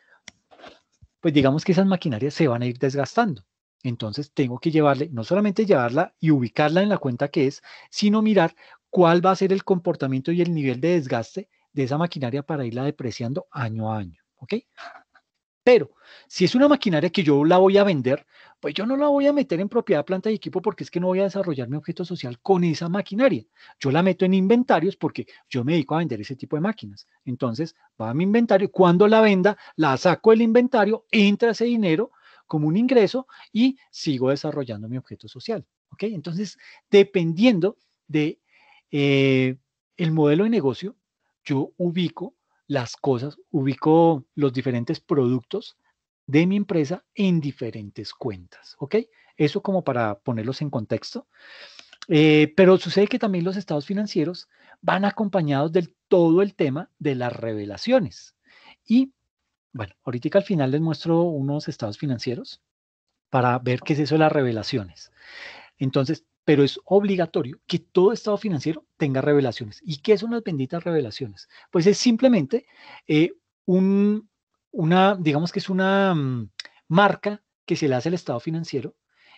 pues digamos que esas maquinarias se van a ir desgastando. Entonces tengo que llevarle, no solamente llevarla y ubicarla en la cuenta que es, sino mirar cuál va a ser el comportamiento y el nivel de desgaste de esa maquinaria para irla depreciando año a año. ¿Ok? Pero si es una maquinaria que yo la voy a vender, pues yo no la voy a meter en propiedad, planta y equipo porque es que no voy a desarrollar mi objeto social con esa maquinaria. Yo la meto en inventarios porque yo me dedico a vender ese tipo de máquinas. Entonces, va a mi inventario, cuando la venda, la saco del inventario, entra ese dinero como un ingreso y sigo desarrollando mi objeto social. ¿Ok? Entonces, dependiendo de eh, el modelo de negocio, yo ubico las cosas, ubico los diferentes productos de mi empresa en diferentes cuentas, ¿ok? Eso como para ponerlos en contexto. Eh, pero sucede que también los estados financieros van acompañados del todo el tema de las revelaciones. Y bueno, ahorita al final les muestro unos estados financieros para ver qué es eso de las revelaciones. Entonces, pero es obligatorio que todo estado financiero tenga revelaciones. ¿Y qué son las benditas revelaciones? Pues es simplemente eh, una, digamos que es una mm, marca que se le hace al estado financiero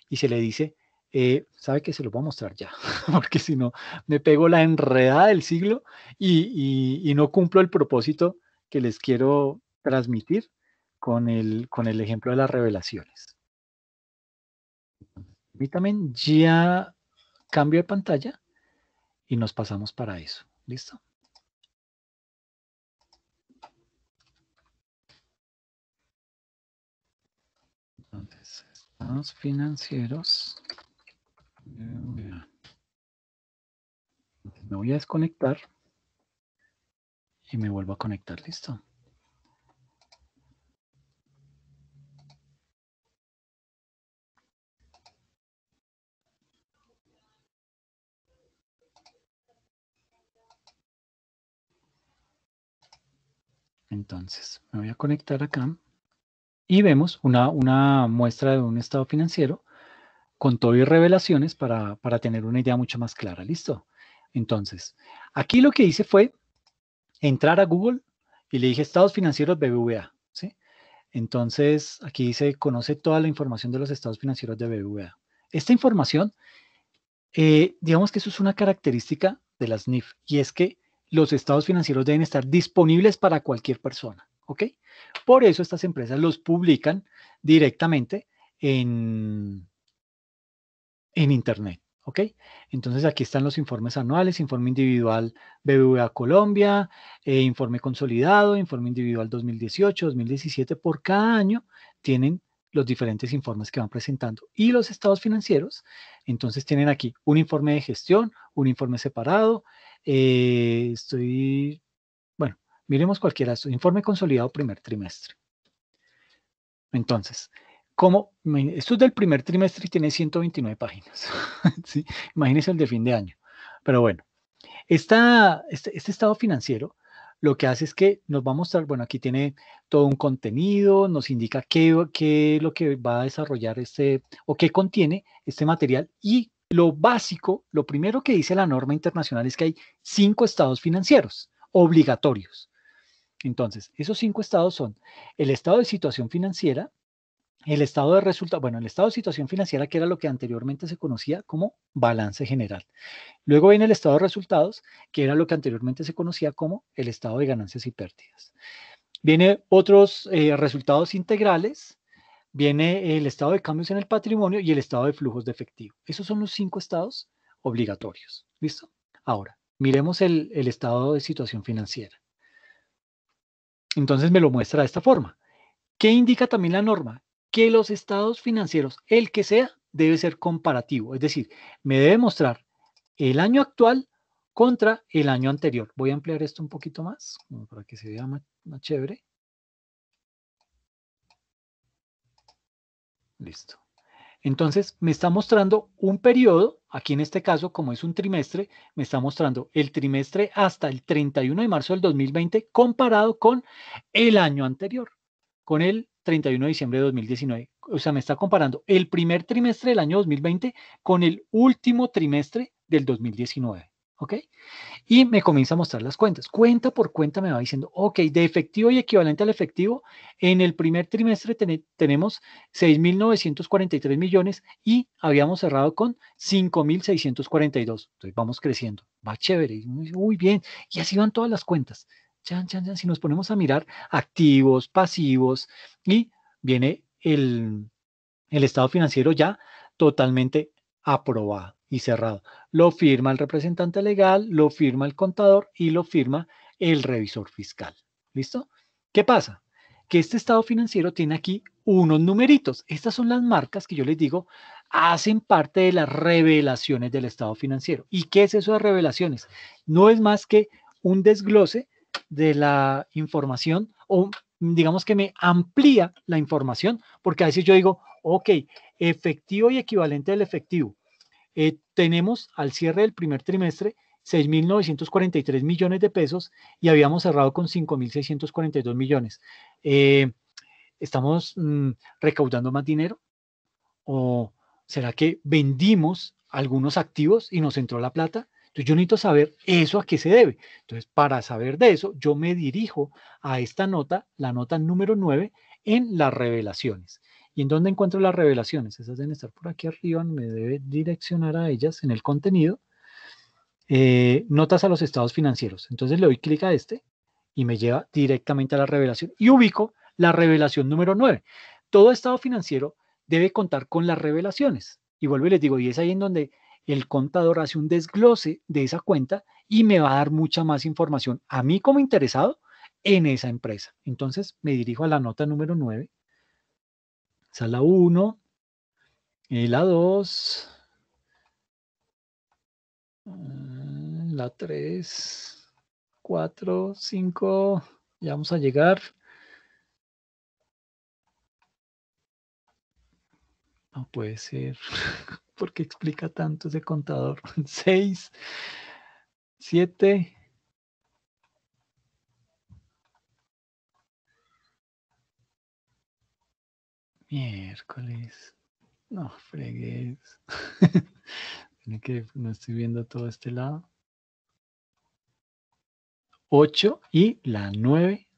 y se le dice, eh, sabe que se lo voy a mostrar ya, porque si no me pego la enredada del siglo y, no cumplo el propósito que les quiero transmitir con el, con el ejemplo de las revelaciones. ya cambio de pantalla y nos pasamos para eso. ¿Listo? Entonces, estados financieros. Me voy a desconectar y me vuelvo a conectar. Listo. Entonces, me voy a conectar acá y vemos una, muestra de un estado financiero con todo y revelaciones para, tener una idea mucho más clara. ¿Listo? Entonces, aquí lo que hice fue entrar a Google y le dije estados financieros BBVA. ¿sí? Entonces, aquí dice, conoce toda la información de los estados financieros de BBVA. Esta información, eh, digamos que eso es una característica de las NIF, y es que los estados financieros deben estar disponibles para cualquier persona, ¿ok? Por eso estas empresas los publican directamente en, Internet, ¿ok? Entonces aquí están los informes anuales, informe individual BBVA Colombia, eh, informe consolidado, informe individual 2018, 2017, por cada año tienen los diferentes informes que van presentando. Y los estados financieros, entonces tienen aquí un informe de gestión, un informe separado, eh, estoy, bueno, miremos cualquiera, informe consolidado primer trimestre. Entonces, como esto es del primer trimestre y tiene 129 páginas, imagínense el de fin de año, pero bueno, esta, este, este estado financiero lo que hace es que nos va a mostrar, bueno, aquí tiene todo un contenido, nos indica qué, es lo que va a desarrollar este o qué contiene este material y lo básico, lo primero que dice la norma internacional es que hay cinco estados financieros obligatorios. Entonces, esos cinco estados son el estado de situación financiera, el estado de bueno, el estado de situación financiera, que era lo que anteriormente se conocía como balance general. Luego viene el estado de resultados, que era lo que anteriormente se conocía como el estado de ganancias y pérdidas. Viene otros eh, resultados integrales, viene el estado de cambios en el patrimonio y el estado de flujos de efectivo. Esos son los cinco estados obligatorios. ¿Listo? Ahora, miremos el, el estado de situación financiera. Entonces me lo muestra de esta forma. ¿Qué indica también la norma? que los estados financieros, el que sea, debe ser comparativo. Es decir, me debe mostrar el año actual contra el año anterior. Voy a ampliar esto un poquito más para que se vea más, más chévere. Listo. Entonces, me está mostrando un periodo, aquí en este caso, como es un trimestre, me está mostrando el trimestre hasta el 31 de marzo del 2020 comparado con el año anterior, con el 31 de diciembre de 2019. O sea, me está comparando el primer trimestre del año 2020 con el último trimestre del 2019. ¿Ok? Y me comienza a mostrar las cuentas. Cuenta por cuenta me va diciendo, ok, de efectivo y equivalente al efectivo, en el primer trimestre tenemos 6.943 millones y habíamos cerrado con 5.642. Entonces vamos creciendo. Va chévere. Muy bien. Y así van todas las cuentas. Chan, chan, chan. Si nos ponemos a mirar activos, pasivos, y viene el, el estado financiero ya totalmente aprobado y cerrado. Lo firma el representante legal, lo firma el contador y lo firma el revisor fiscal. ¿Listo? ¿Qué pasa? Que este estado financiero tiene aquí unos numeritos. Estas son las marcas que yo les digo hacen parte de las revelaciones del estado financiero. ¿Y qué es eso de revelaciones? No es más que un desglose de la información o mm, digamos que me amplía la información, porque a veces yo digo, ok, efectivo y equivalente del efectivo. Eh, tenemos al cierre del primer trimestre 6.943 millones de pesos y habíamos cerrado con 5.642 millones. Eh, ¿Estamos mm, recaudando más dinero? ¿O será que vendimos algunos activos y nos entró la plata? Entonces yo necesito saber eso a qué se debe. Entonces para saber de eso, yo me dirijo a esta nota, la nota número 9, en las revelaciones. ¿Y en dónde encuentro las revelaciones? Esas deben estar por aquí arriba, me debe direccionar a ellas en el contenido. Eh, notas a los estados financieros. Entonces le doy clic a este y me lleva directamente a la revelación y ubico la revelación número 9. Todo estado financiero debe contar con las revelaciones. Y vuelvo y les digo, y es ahí en donde el contador hace un desglose de esa cuenta y me va a dar mucha más información a mí como interesado en esa empresa. Entonces me dirijo a la nota número 9, sala 1, la 2, eh, la 3, 4, 5, ya vamos a llegar. No puede ser. porque explica tanto ese contador. 6, 7. Miércoles. No fregues. que no estoy viendo todo este lado. 8 y la 9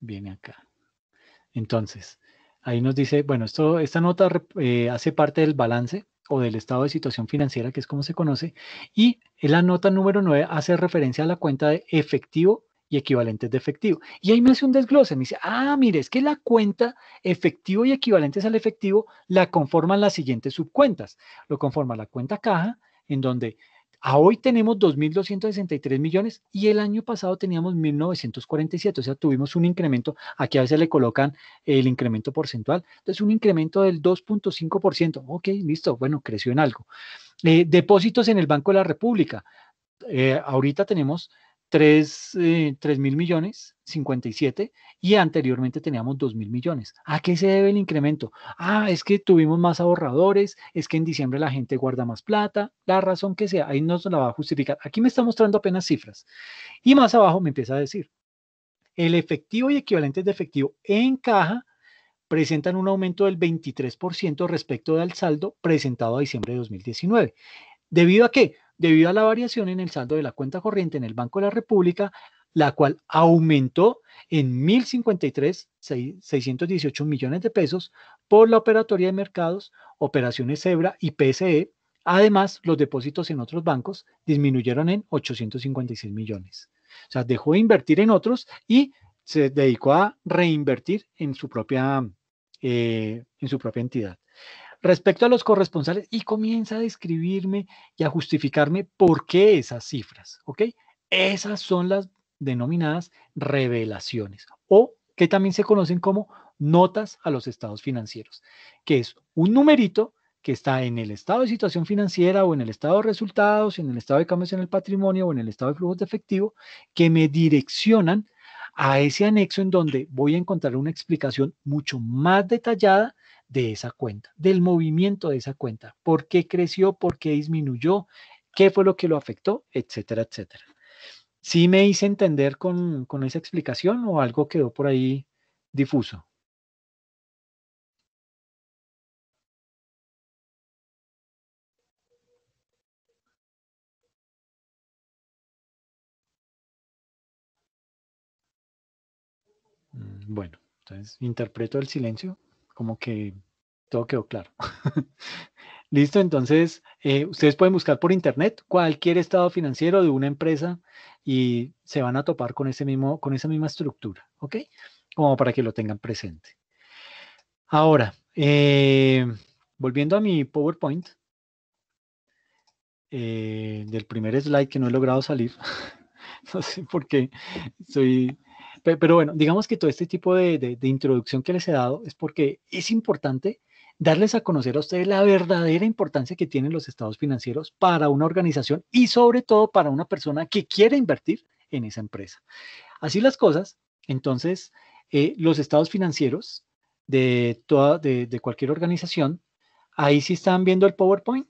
viene acá. Entonces, ahí nos dice, bueno, esto, esta nota eh, hace parte del balance, o del estado de situación financiera, que es como se conoce, y la nota número 9 hace referencia a la cuenta de efectivo y equivalentes de efectivo. Y ahí me hace un desglose, me dice, ah, mire, es que la cuenta efectivo y equivalentes al efectivo la conforman las siguientes subcuentas. Lo conforma la cuenta caja, en donde a hoy tenemos 2.263 millones y el año pasado teníamos 1.947, o sea, tuvimos un incremento, aquí a veces le colocan el incremento porcentual, entonces un incremento del 2.5%, ok, listo, bueno, creció en algo. Eh, depósitos en el Banco de la República, eh, ahorita tenemos 3, eh, mil millones, 57, y anteriormente teníamos 2 mil millones. ¿A qué se debe el incremento? Ah, es que tuvimos más ahorradores, es que en diciembre la gente guarda más plata, la razón que sea, ahí nos la va a justificar. Aquí me está mostrando apenas cifras. Y más abajo me empieza a decir, el efectivo y equivalentes de efectivo en caja presentan un aumento del 23% respecto al saldo presentado a diciembre de 2019. ¿Debido a qué? debido a la variación en el saldo de la cuenta corriente en el Banco de la República, la cual aumentó en 618 millones de pesos por la operatoria de mercados, operaciones Zebra y PSE. Además, los depósitos en otros bancos disminuyeron en 856 millones. O sea, dejó de invertir en otros y se dedicó a reinvertir en su propia, eh, en su propia entidad respecto a los corresponsales y comienza a describirme y a justificarme por qué esas cifras, ¿ok? Esas son las denominadas revelaciones o que también se conocen como notas a los estados financieros, que es un numerito que está en el estado de situación financiera o en el estado de resultados, en el estado de cambios en el patrimonio o en el estado de flujos de efectivo, que me direccionan a ese anexo en donde voy a encontrar una explicación mucho más detallada de esa cuenta, del movimiento de esa cuenta, por qué creció, por qué disminuyó, qué fue lo que lo afectó, etcétera, etcétera. si me hice entender con, con esa explicación o algo quedó por ahí difuso? Mm, bueno, entonces interpreto el silencio como que todo quedó claro. Listo, entonces eh, ustedes pueden buscar por internet cualquier estado financiero de una empresa y se van a topar con, ese mismo, con esa misma estructura, ¿ok? Como para que lo tengan presente. Ahora, eh, volviendo a mi PowerPoint, eh, del primer slide que no he logrado salir, no sé por qué, soy pero, bueno, digamos que todo este tipo de, introducción que les he dado es porque es importante darles a conocer a ustedes la verdadera importancia que tienen los estados financieros para una organización y sobre todo para una persona que quiere invertir en esa empresa. Así las cosas, entonces, eh, los estados financieros de, toda, de, de, cualquier organización, ahí sí están viendo el PowerPoint,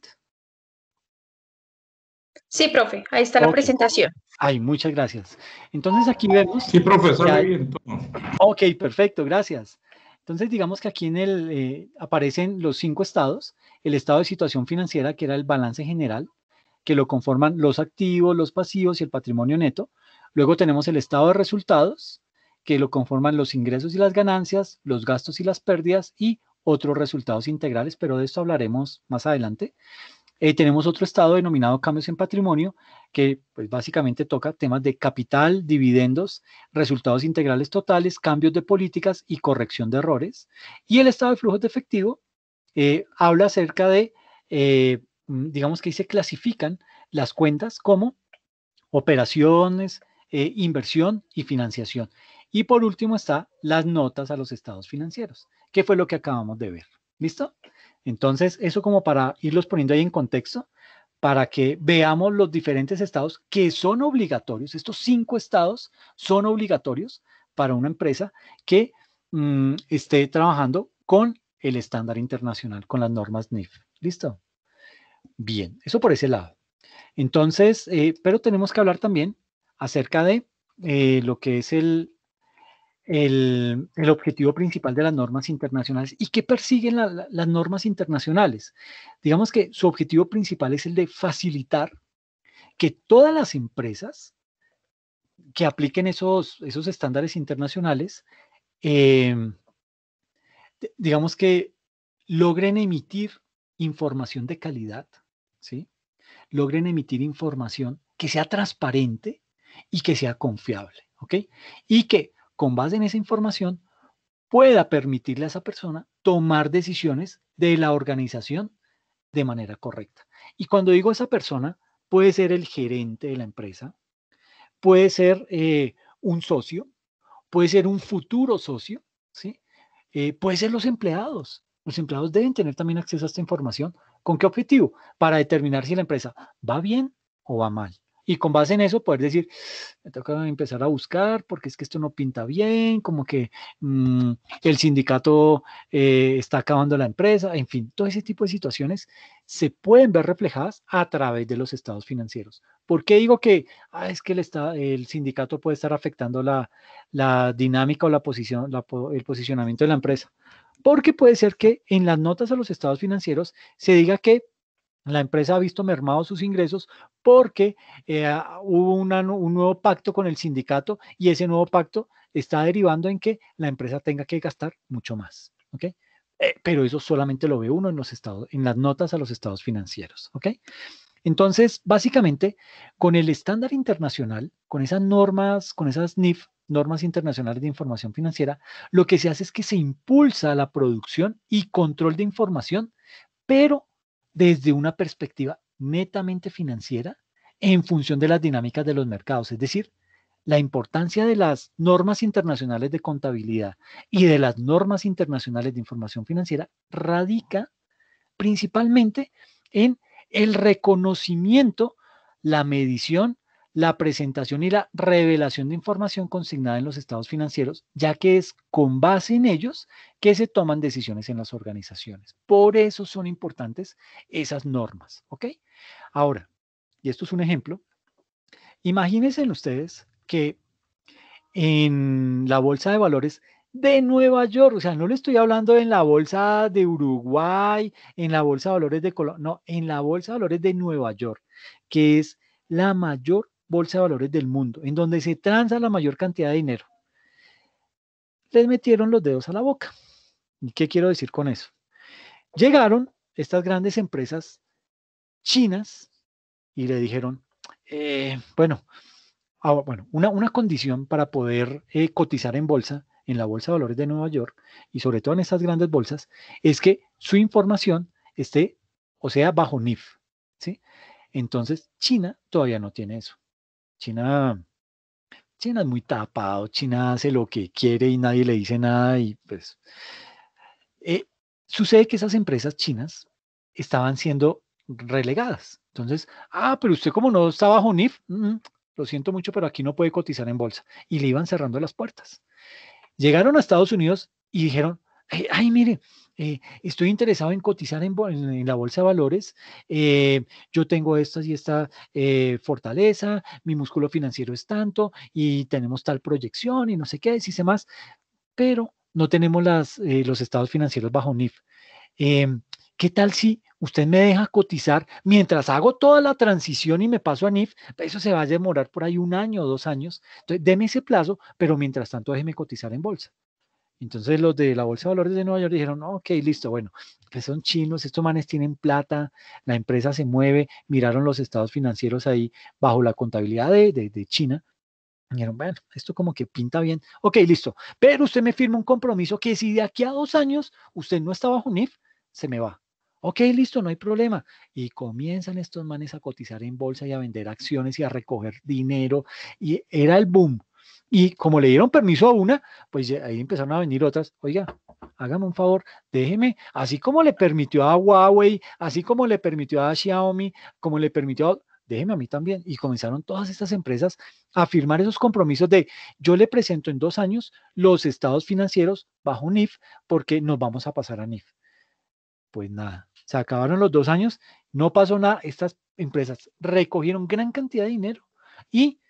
Sí, profe, ahí está la presentación. Ay, muchas gracias. Entonces aquí vemos. Sí, profesor. Ok, perfecto, gracias. Entonces digamos que aquí en el eh, aparecen los cinco estados, el estado de situación financiera que era el balance general, que lo conforman los activos, los pasivos y el patrimonio neto. Luego tenemos el estado de resultados, que lo conforman los ingresos y las ganancias, los gastos y las pérdidas y otros resultados integrales, pero de esto hablaremos más adelante. Eh, tenemos otro estado denominado cambios en patrimonio, que pues, básicamente toca temas de capital, dividendos, resultados integrales totales, cambios de políticas y corrección de errores. Y el estado de flujos de efectivo eh, habla acerca de, eh, mm, digamos que ahí se clasifican las cuentas como operaciones, inversión y financiación. Y por último está las notas a los estados financieros, que fue lo que acabamos de ver. ¿Listo? Entonces, eso como para irlos poniendo ahí en contexto, para que veamos los diferentes estados que son obligatorios. Estos cinco estados son obligatorios para una empresa que mm, esté trabajando con el estándar internacional, con las normas NIF. ¿Listo? Bien, eso por ese lado. Entonces, eh, pero tenemos que hablar también acerca de eh, lo que es el, el, objetivo principal de las normas internacionales y qué persiguen las normas internacionales. Digamos que su objetivo principal es el de facilitar que todas las empresas que apliquen esos, esos estándares internacionales, em, digamos que logren emitir información de calidad, ¿sí? logren emitir información que sea transparente y que sea confiable, ¿ok? Y que con base en esa información, pueda permitirle a esa persona tomar decisiones de la organización de manera correcta. Y cuando digo esa persona, puede ser el gerente de la empresa, puede ser eh, un socio, puede ser un futuro socio, ¿sí? Eh, puede ser los empleados. Los empleados deben tener también acceso a esta información. ¿Con qué objetivo? Para determinar si la empresa va bien o va mal y con base en eso poder decir, me toca empezar a buscar porque es que esto no pinta bien, como que mm, el sindicato eh, está acabando la empresa, en fin, todo ese tipo de situaciones se pueden ver reflejadas a través de los estados financieros. ¿Por qué digo que ah, es que el, sindicato puede estar afectando la, dinámica o la posición, el posicionamiento de la empresa? Porque puede ser que en las notas a los estados financieros se diga que la empresa ha visto mermados sus ingresos porque eh, hubo un nuevo pacto con el sindicato y ese nuevo pacto está derivando en que la empresa tenga que gastar mucho más. ¿ok? Eh, pero eso solamente lo ve uno en los estados, en las notas a los estados financieros. ¿ok? Entonces, básicamente, con el estándar internacional, con esas normas, con esas NIF, normas internacionales de información financiera, lo que se hace es que se impulsa la producción y control de información, pero desde una perspectiva netamente financiera en función de las dinámicas de los mercados, es decir, la importancia de las normas internacionales de contabilidad y de las normas internacionales de información financiera radica principalmente en el reconocimiento, la medición la presentación y la revelación de información consignada en los estados financieros, ya que es con base en ellos que se toman decisiones en las organizaciones. Por eso son importantes esas normas, ¿ok? Ahora, y esto es un ejemplo, imagínense ustedes que en la bolsa de valores de Nueva York, o sea, no le estoy hablando en la bolsa de Uruguay, en la bolsa de valores de Colombia, no, en la bolsa de valores de Nueva York, que es la mayor bolsa de valores del mundo, en donde se transa la mayor cantidad de dinero, les metieron los dedos a la boca. ¿Y qué quiero decir con eso? Llegaron estas grandes empresas chinas y le dijeron, eh, ah, bueno, una, una, condición para poder eh, cotizar en bolsa, en la Bolsa de Valores de Nueva York y sobre todo en estas grandes bolsas, es que su información esté, o sea, bajo NIF. ¿sí? Entonces, China todavía no tiene eso. China, China es muy tapado, China hace lo que quiere y nadie le dice nada y pues... Eh, sucede que esas empresas chinas estaban siendo relegadas. Entonces, ah, pero usted como no está bajo NIF, mm, lo siento mucho, pero aquí no puede cotizar en bolsa. Y le iban cerrando las puertas. Llegaron a Estados Unidos y dijeron, eh, ay mire, eh, estoy interesado en cotizar en, la bolsa de valores, eh, yo tengo esta y esta eh, fortaleza, mi músculo financiero es tanto y tenemos tal proyección y no sé qué, si se más, pero no tenemos las, los estados financieros bajo NIF. Em, ¿Qué tal si usted me deja cotizar mientras hago toda la transición y me paso a NIF, eso se va a demorar por ahí un año o dos años. Entonces, deme ese plazo, pero mientras tanto déjeme cotizar en bolsa. Entonces los de la Bolsa de Valores de Nueva York dijeron, ok, listo, bueno, pues son chinos, estos manes tienen plata, la empresa se mueve, miraron los estados financieros ahí bajo la contabilidad de, China. dijeron, bueno, esto como que pinta bien, ok, listo, pero usted me firma un compromiso que si de aquí a dos años usted no está bajo un IF, se me va. Ok, listo, no hay problema. Y comienzan estos manes a cotizar en bolsa y a vender acciones y a recoger dinero. Y era el boom. Y como le dieron permiso a una, pues ahí empezaron a venir otras. Oiga, hágame un favor, déjeme, así como le permitió a Huawei, así como le permitió a Xiaomi, como le permitió a déjeme a mí también. Y comenzaron todas estas empresas a firmar esos compromisos de yo le presento en dos años los estados financieros bajo NIF porque nos vamos a pasar a NIF. Pues nada, se acabaron los dos años, no pasó nada. Estas empresas recogieron gran cantidad de dinero y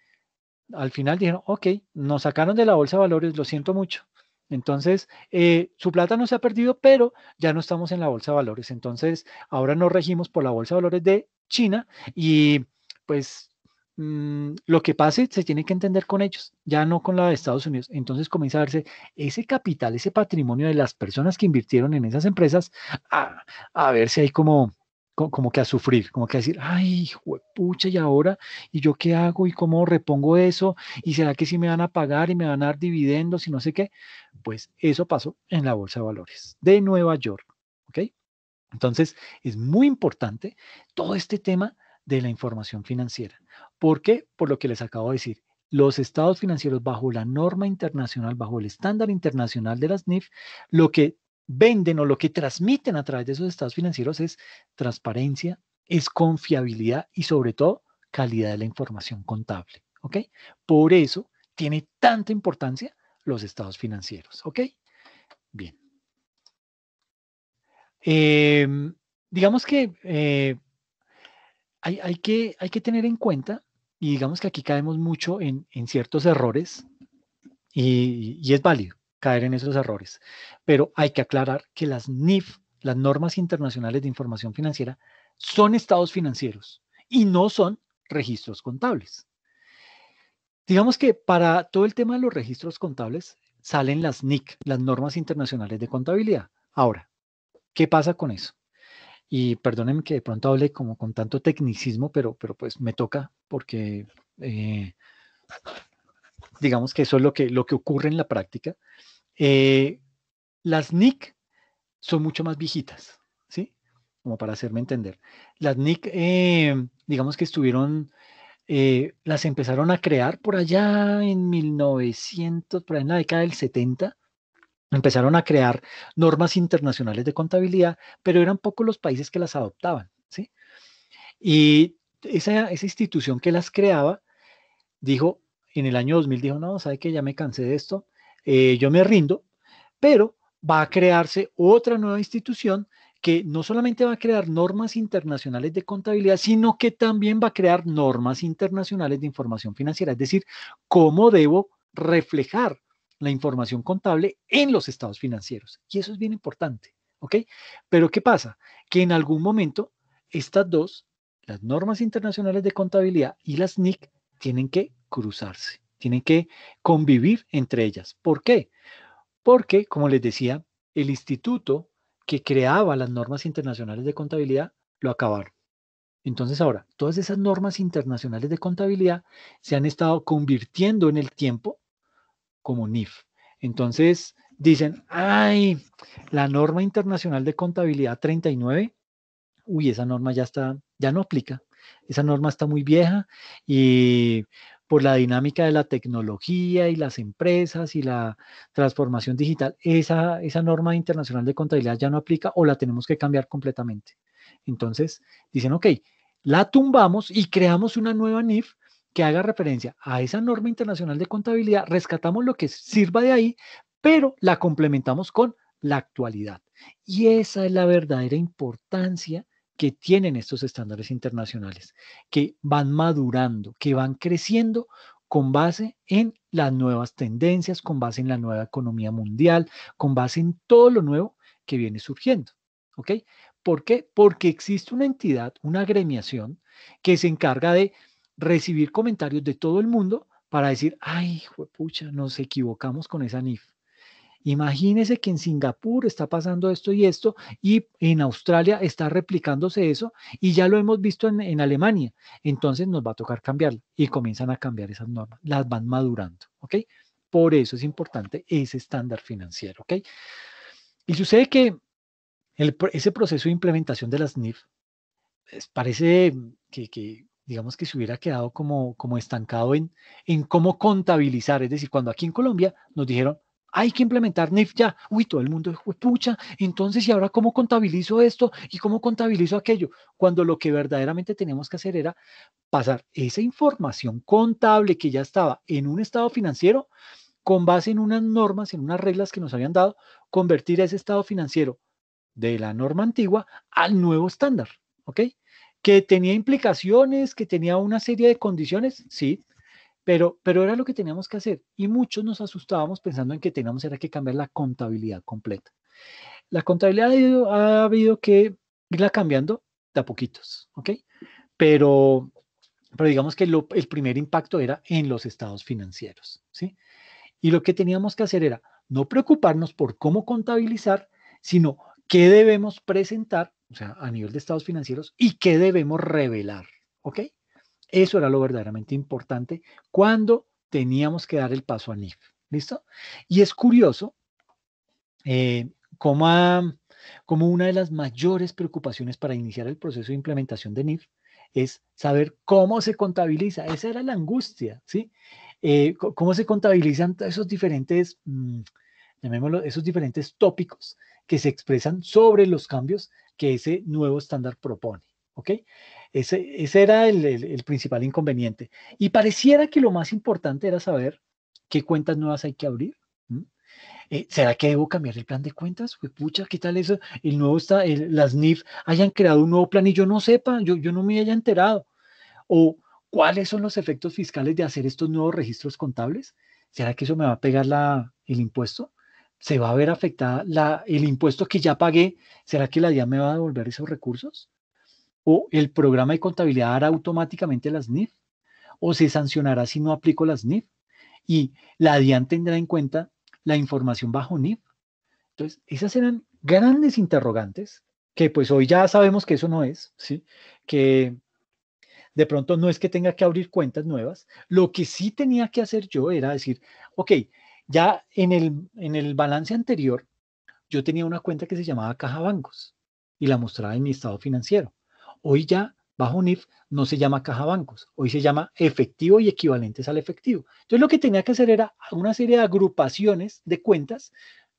al final dijeron, ok, nos sacaron de la bolsa de valores, lo siento mucho. Entonces, eh, su plata no se ha perdido, pero ya no estamos en la bolsa de valores. Entonces, ahora nos regimos por la bolsa de valores de China y pues mm, lo que pase se tiene que entender con ellos, ya no con la de Estados Unidos. Entonces comienza a verse ese capital, ese patrimonio de las personas que invirtieron en esas empresas, a, a si hay como como que a sufrir, como que a decir, ay, pucha, y ahora, ¿y yo qué hago? ¿Y cómo repongo eso? ¿Y será que si sí me van a pagar y me van a dar dividendos y no sé qué? Pues eso pasó en la Bolsa de Valores de Nueva York, ¿ok? Entonces, es muy importante todo este tema de la información financiera. ¿Por qué? Por lo que les acabo de decir. Los estados financieros bajo la norma internacional, bajo el estándar internacional de las NIF, lo que venden o lo que transmiten a través de esos estados financieros es transparencia, es confiabilidad y sobre todo calidad de la información contable. ¿Ok? Por eso tiene tanta importancia los estados financieros. ¿Ok? Bien. Em, digamos que eh, hay, que hay que tener en cuenta, y digamos que aquí caemos mucho en, ciertos errores, y es válido, caer en esos errores. Pero hay que aclarar que las NIF, las normas internacionales de información financiera, son estados financieros y no son registros contables. Digamos que para todo el tema de los registros contables salen las NIC, las normas internacionales de contabilidad. Ahora, ¿qué pasa con eso? Y perdónenme que de pronto hable como con tanto tecnicismo, pero, pero pues me toca porque eh, digamos que eso es lo que, lo que ocurre en la práctica. Eh, las NIC son mucho más viejitas, ¿sí? Como para hacerme entender. Las NIC, eh, digamos que estuvieron, eh, las empezaron a crear por allá en 1900, por ahí en la década del 70. Empezaron a crear normas internacionales de contabilidad, pero eran pocos los países que las adoptaban, ¿sí? Y esa, esa institución que las creaba dijo, en el año 2000 dijo, no, ¿sabe que Ya me cansé de esto eh, yo me rindo, pero va a crearse otra nueva institución que no solamente va a crear normas internacionales de contabilidad, sino que también va a crear normas internacionales de información financiera, es decir, cómo debo reflejar la información contable en los estados financieros. Y eso es bien importante, ¿ok? Pero ¿qué pasa? Que en algún momento estas dos, las normas internacionales de contabilidad y las NIC, tienen que cruzarse tienen que convivir entre ellas. ¿Por qué? Porque, como les decía, el instituto que creaba las normas internacionales de contabilidad lo acabaron. Entonces ahora, todas esas normas internacionales de contabilidad se han estado convirtiendo en el tiempo como NIF. Entonces dicen, ay, la norma internacional de contabilidad 39, uy, esa norma ya está, ya no aplica. Esa norma está muy vieja y por la dinámica de la tecnología y las empresas y la transformación digital, esa, norma internacional de contabilidad ya no aplica o la tenemos que cambiar completamente. Entonces, dicen, ok, la tumbamos y creamos una nueva NIF que haga referencia a esa norma internacional de contabilidad, rescatamos lo que sirva de ahí, pero la complementamos con la actualidad. Y esa es la verdadera importancia que tienen estos estándares internacionales, que van madurando, que van creciendo con base en las nuevas tendencias, con base en la nueva economía mundial, con base en todo lo nuevo que viene surgiendo. ¿Ok? ¿Por qué? Porque existe una entidad, una agremiación, que se encarga de recibir comentarios de todo el mundo para decir, ay, pucha, nos equivocamos con esa NIF. Imagínese que en Singapur está pasando esto y esto, y en Australia está replicándose eso, y ya lo hemos visto en, Alemania. Entonces nos va a tocar cambiarlo y comienzan a cambiar esas normas, las van madurando, ¿ok? Por eso es importante ese estándar financiero, ¿ok? Y sucede que ese proceso de implementación de las NIF pues, parece que, que, digamos que se hubiera quedado como, como estancado en, en cómo contabilizar. Es decir, cuando aquí en Colombia nos dijeron, hay que implementar NIF e ya. Uy, todo el mundo, pucha, entonces, ¿y ahora cómo contabilizo esto? ¿Y cómo contabilizo aquello? Cuando lo que verdaderamente teníamos que hacer era pasar esa información contable que ya estaba en un estado financiero, con base en unas normas, en unas reglas que nos habían dado, convertir ese estado financiero de la norma antigua al nuevo estándar, ¿ok? Que tenía implicaciones, que tenía una serie de condiciones, sí, pero, era lo que teníamos que hacer y muchos nos asustábamos pensando en que teníamos que cambiar la contabilidad completa. La contabilidad ha, habido que irla cambiando de a poquitos, ¿ok? Pero, pero digamos que el primer impacto era en los estados financieros, ¿sí? Y lo que teníamos que hacer era no preocuparnos por cómo contabilizar, sino qué debemos presentar, o sea, a nivel de estados financieros, y qué debemos revelar, ¿ok? Eso era lo verdaderamente importante cuando teníamos que dar el paso a NIF. ¿Listo? Y es curioso eh, como, una de las mayores preocupaciones para iniciar el proceso de implementación de NIF es saber cómo se contabiliza. Esa era la angustia, ¿sí? Eh, cómo se contabilizan esos diferentes, mm, llamémoslo, esos diferentes tópicos que se expresan sobre los cambios que ese nuevo estándar propone, ¿ok? Ese, era el, principal inconveniente. Y pareciera que lo más importante era saber qué cuentas nuevas hay que abrir. Eh, ¿Será que debo cambiar el plan de cuentas? pucha, ¿qué tal eso? El nuevo está, las NIF hayan creado un nuevo plan y yo no sepa, yo, no me haya enterado. O cuáles son los efectos fiscales de hacer estos nuevos registros contables. ¿Será que eso me va a pegar la, el impuesto? ¿Se va a ver afectada la, el impuesto que ya pagué? ¿Será que la DIA me va a devolver esos recursos? o el programa de contabilidad hará automáticamente las NIF, o se sancionará si no aplico las NIF, y la DIAN tendrá en cuenta la información bajo NIF. Entonces, esas eran grandes interrogantes que pues hoy ya sabemos que eso no es, ¿sí? que de pronto no es que tenga que abrir cuentas nuevas. Lo que sí tenía que hacer yo era decir, ok, ya en el, en el balance anterior yo tenía una cuenta que se llamaba Caja Bancos y la mostraba en mi estado financiero. Hoy ya, bajo NIF, no se llama caja bancos, hoy se llama efectivo y equivalentes al efectivo. Entonces lo que tenía que hacer era una serie de agrupaciones de cuentas,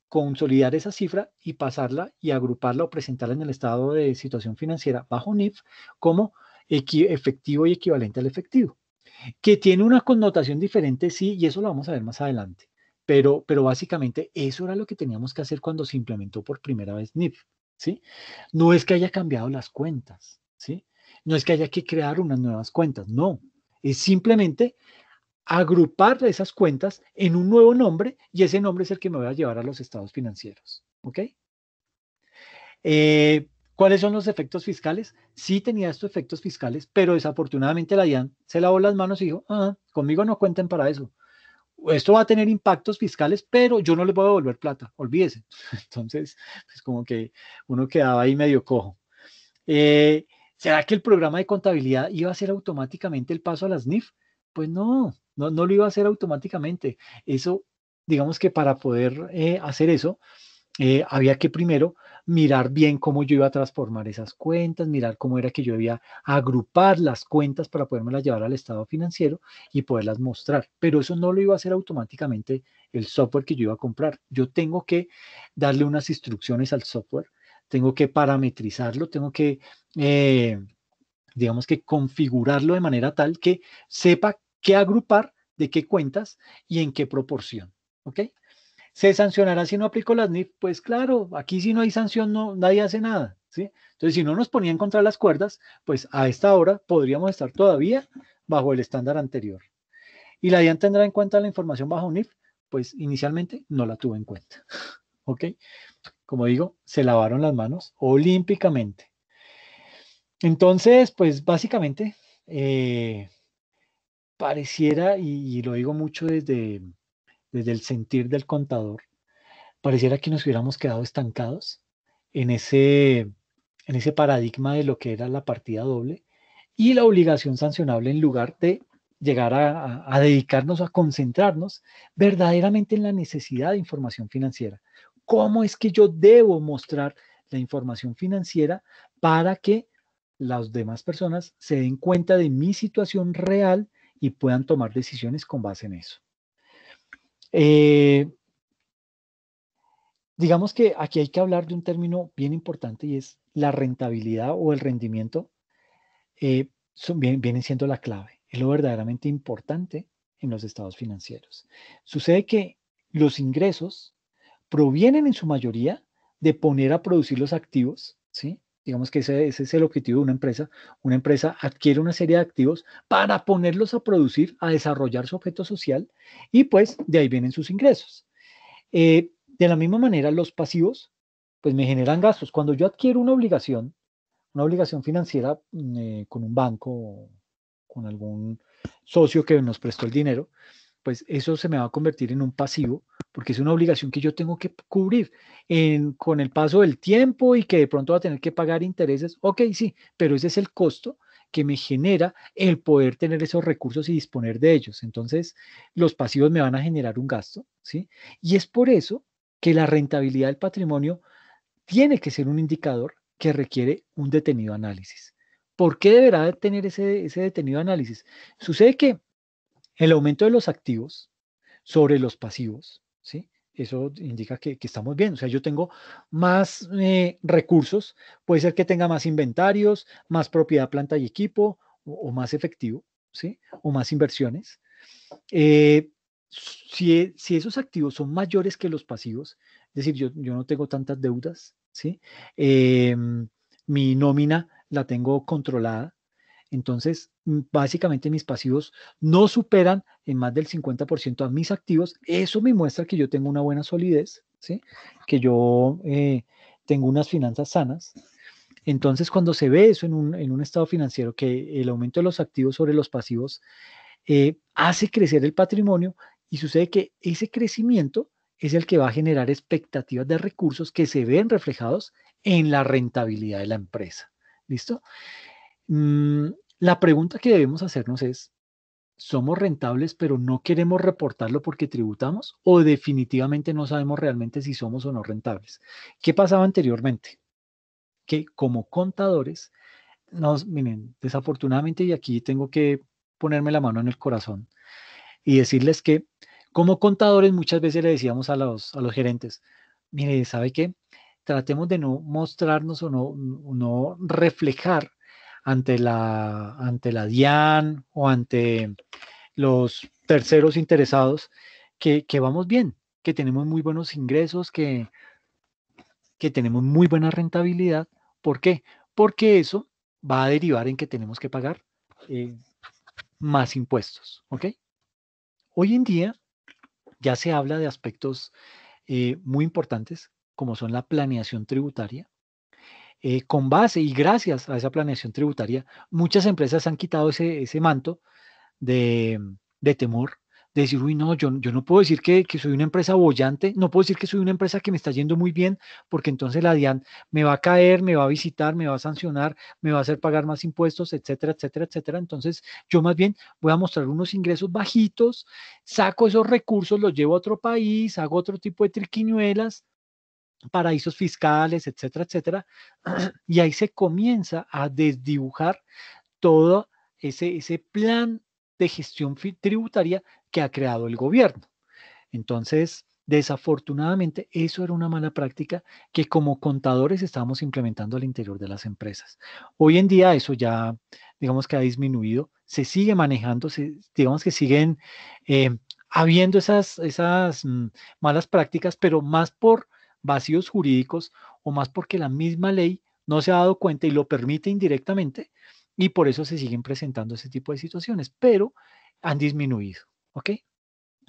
consolidar esa cifra y pasarla y agruparla o presentarla en el estado de situación financiera bajo NIF como efectivo y equivalente al efectivo. Que tiene una connotación diferente, sí, y eso lo vamos a ver más adelante. Pero, pero, básicamente eso era lo que teníamos que hacer cuando se implementó por primera vez NIF. No es que haya cambiado las cuentas, no es que haya que crear unas nuevas cuentas, no. Es simplemente agrupar esas cuentas en un nuevo nombre y ese nombre es el que me voy a llevar a los estados financieros. ¿Ok? Eh, ¿Cuáles son los efectos fiscales? Sí tenía estos efectos fiscales, pero desafortunadamente la DIAN se lavó las manos y dijo, ah, conmigo no cuenten para eso. Esto va a tener impactos fiscales, pero yo no les voy a devolver plata, olvídese. Entonces, pues como que uno quedaba ahí medio cojo. Eh, ¿Será que el programa de contabilidad iba a hacer automáticamente el paso a las NIF? Pues no, no, lo iba a hacer automáticamente. Eso, digamos que para poder eh, hacer eso, eh, había que primero mirar bien cómo yo iba a transformar esas cuentas, mirar cómo era que yo a agrupar las cuentas para podérmelas llevar al estado financiero y poderlas mostrar. Pero eso no lo iba a hacer automáticamente el software que yo iba a comprar. Yo tengo que darle unas instrucciones al software tengo que parametrizarlo, tengo que, eh, digamos que configurarlo de manera tal que sepa qué agrupar, de qué cuentas y en qué proporción. ¿Ok? ¿Se sancionará si no aplico las NIF? Pues claro, aquí si no hay sanción, no, nadie hace nada. ¿sí? Entonces, si no nos ponían contra las cuerdas, pues a esta hora podríamos estar todavía bajo el estándar anterior. ¿Y la DIAN tendrá en cuenta la información bajo NIF? Pues inicialmente no la tuvo en cuenta. ¿Ok? como digo, se lavaron las manos olímpicamente. Entonces, pues básicamente, eh, pareciera, y, lo digo mucho desde, el sentir del contador, pareciera que nos hubiéramos quedado estancados en ese, en ese paradigma de lo que era la partida doble y la obligación sancionable en lugar de llegar a, dedicarnos a concentrarnos verdaderamente en la necesidad de información financiera cómo es que yo debo mostrar la información financiera para que las demás personas se den cuenta de mi situación real y puedan tomar decisiones con base en eso. Eh, digamos que aquí hay que hablar de un término bien importante y es la rentabilidad o el rendimiento eh, son, vienen siendo la clave. Es lo verdaderamente importante en los estados financieros. Sucede que los ingresos provienen en su mayoría de poner a producir los activos, ¿sí? Digamos que ese, es el objetivo de una empresa. Una empresa adquiere una serie de activos para ponerlos a producir, a desarrollar su objeto social y pues de ahí vienen sus ingresos. Eh, de la misma manera, los pasivos pues me generan gastos. Cuando yo adquiero una obligación, una obligación financiera mm, eh, con un banco o con algún socio que nos prestó el dinero, pues eso se me va a convertir en un pasivo, porque es una obligación que yo tengo que cubrir con el paso del tiempo y que de pronto va a tener que pagar intereses. Ok, sí, pero ese es el costo que me genera el poder tener esos recursos y disponer de ellos. Entonces, los pasivos me van a generar un gasto, ¿sí? Y es por eso que la rentabilidad del patrimonio tiene que ser un indicador que requiere un detenido análisis. ¿Por qué deberá tener ese, ese detenido análisis? Sucede que el aumento de los activos sobre los pasivos, ¿sí? Eso indica que, estamos bien. O sea, yo tengo más eh, recursos, puede ser que tenga más inventarios, más propiedad, planta y equipo, o, más efectivo, ¿sí? O más inversiones. Eh, si, esos activos son mayores que los pasivos, es decir, yo, yo no tengo tantas deudas, ¿sí? Eh, mi nómina la tengo controlada, entonces, mm, básicamente mis pasivos no superan en más del 50% a mis activos. Eso me muestra que yo tengo una buena solidez, que yo eh, tengo unas finanzas sanas. Entonces, cuando se ve eso en un, estado financiero, que el aumento de los activos sobre los pasivos eh, hace crecer el patrimonio y sucede que ese crecimiento es el que va a generar expectativas de recursos que se ven reflejados en la rentabilidad de la empresa. ¿Listo? Mm, la pregunta que debemos hacernos es, ¿somos rentables pero no queremos reportarlo porque tributamos o definitivamente no sabemos realmente si somos o no rentables? ¿Qué pasaba anteriormente? Que como contadores, nos, miren, desafortunadamente, y aquí tengo que ponerme la mano en el corazón y decirles que como contadores muchas veces le decíamos a los, a los gerentes, mire, ¿sabe qué? Tratemos de no mostrarnos o no, no reflejar ante la, ante la DIAN o ante los terceros interesados, que, vamos bien, que tenemos muy buenos ingresos, que, que tenemos muy buena rentabilidad. ¿Por qué? Porque eso va a derivar en que tenemos que pagar eh, más impuestos. Hoy en día ya se habla de aspectos eh, muy importantes como son la planeación tributaria, eh, con base y gracias a esa planeación tributaria, muchas empresas han quitado ese, ese manto de, temor de decir, uy, no, yo, yo no puedo decir que, que, soy una empresa bollante, no puedo decir que soy una empresa que me está yendo muy bien, porque entonces la DIAN me va a caer, me va a visitar, me va a sancionar, me va a hacer pagar más impuestos, etcétera, etcétera, etcétera. Entonces, yo más bien voy a mostrar unos ingresos bajitos, saco esos recursos, los llevo a otro país, hago otro tipo de triquiñuelas, paraísos fiscales, etcétera, etcétera. Y ahí se comienza a desdibujar todo ese, ese plan de gestión tributaria que ha creado el gobierno. Entonces, desafortunadamente, eso era una mala práctica que como contadores estábamos implementando al interior de las empresas. Hoy en día eso ya, digamos que ha disminuido, se sigue manejando, digamos que siguen eh, habiendo esas, esas mm, malas prácticas, pero más por vacíos jurídicos o más porque la misma ley no se ha dado cuenta y lo permite indirectamente y por eso se siguen presentando ese tipo de situaciones, pero han disminuido, ¿ok?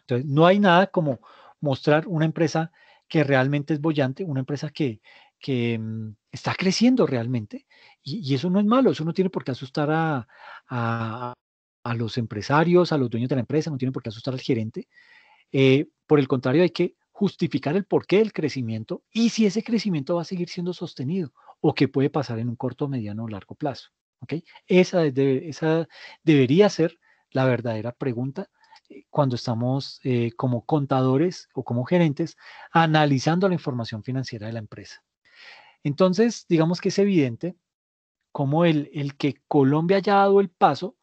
Entonces, no hay nada como mostrar una empresa que realmente es bollante, una empresa que, que mm, está creciendo realmente. Y, eso no es malo, eso no tiene por qué asustar a, los empresarios, a los dueños de la empresa, no tiene por qué asustar al gerente. Eh, por el contrario, hay que justificar el porqué del crecimiento y si ese crecimiento va a seguir siendo sostenido o qué puede pasar en un corto, mediano o largo plazo. Esa, debería ser la verdadera pregunta eh, cuando estamos eh, como contadores o como gerentes analizando la información financiera de la empresa. Entonces, digamos que es evidente como el, el que Colombia haya dado el paso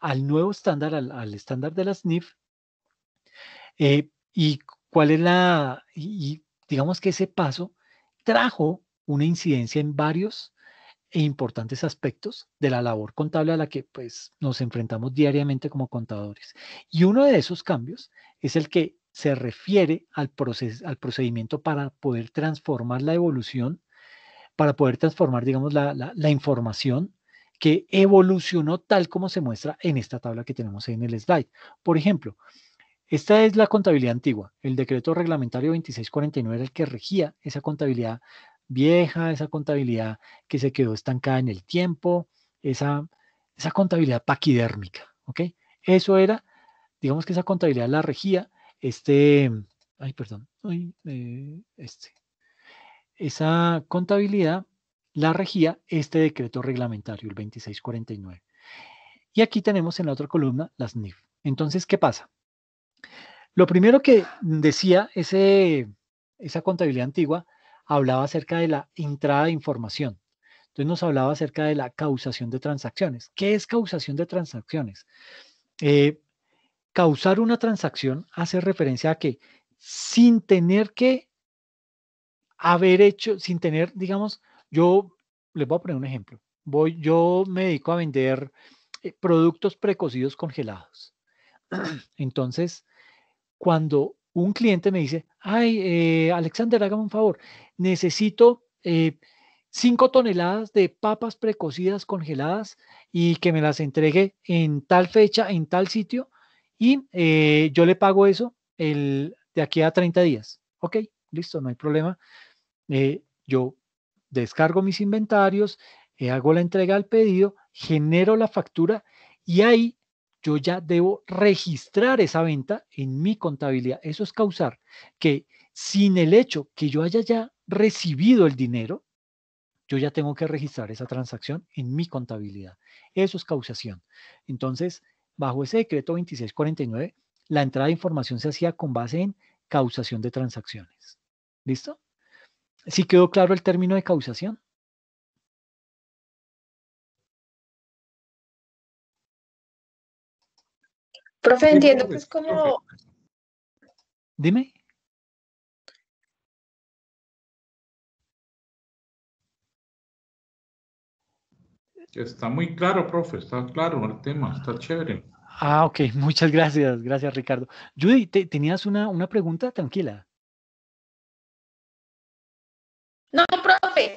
al nuevo estándar, al, estándar de las NIF, eh, y cuál es la, y, digamos que ese paso trajo una incidencia en varios e importantes aspectos de la labor contable a la que pues, nos enfrentamos diariamente como contadores. Y uno de esos cambios es el que se refiere al, al procedimiento para poder transformar la evolución, para poder transformar, digamos, la, la, la información que evolucionó tal como se muestra en esta tabla que tenemos ahí en el slide. Por ejemplo, esta es la contabilidad antigua. El decreto reglamentario 2649 era el que regía esa contabilidad vieja, esa contabilidad que se quedó estancada en el tiempo, esa, esa contabilidad paquidérmica. ¿ok? Eso era, digamos que esa contabilidad la regía este, ay, perdón, eh, este, esa contabilidad la regía este decreto reglamentario, el 2649. Y aquí tenemos en la otra columna las NIF. Entonces, ¿qué pasa? Lo primero que decía esa contabilidad antigua hablaba acerca de la entrada de información. Entonces nos hablaba acerca de la causación de transacciones. ¿Qué es causación de transacciones? Eh, causar una transacción hace referencia a que sin tener que haber hecho, sin tener, digamos, yo les voy a poner un ejemplo. Voy, yo me dedico a vender eh, productos precocidos congelados. Entonces, cuando un cliente me dice, ay, eh, Alexander, hágame un favor, necesito 5 eh, toneladas de papas precocidas congeladas y que me las entregue en tal fecha, en tal sitio, y eh, yo le pago eso el, de aquí a 30 días. Ok, listo, no hay problema. yo descargo mis inventarios, hago la entrega al pedido, genero la factura y ahí yo ya debo registrar esa venta en mi contabilidad. Eso es causar que sin el hecho que yo haya ya recibido el dinero, yo ya tengo que registrar esa transacción en mi contabilidad. Eso es causación. Entonces, bajo ese decreto 2649, la entrada de información se hacía con base en causación de transacciones. ¿Listo? ¿Sí quedó claro el término de causación? Profe, entiendo que como... Dime. Está muy claro, profe, está claro el tema, está chévere. Ah, ok, muchas gracias, gracias Ricardo. Judy, te, ¿tenías una, una pregunta? Tranquila. No,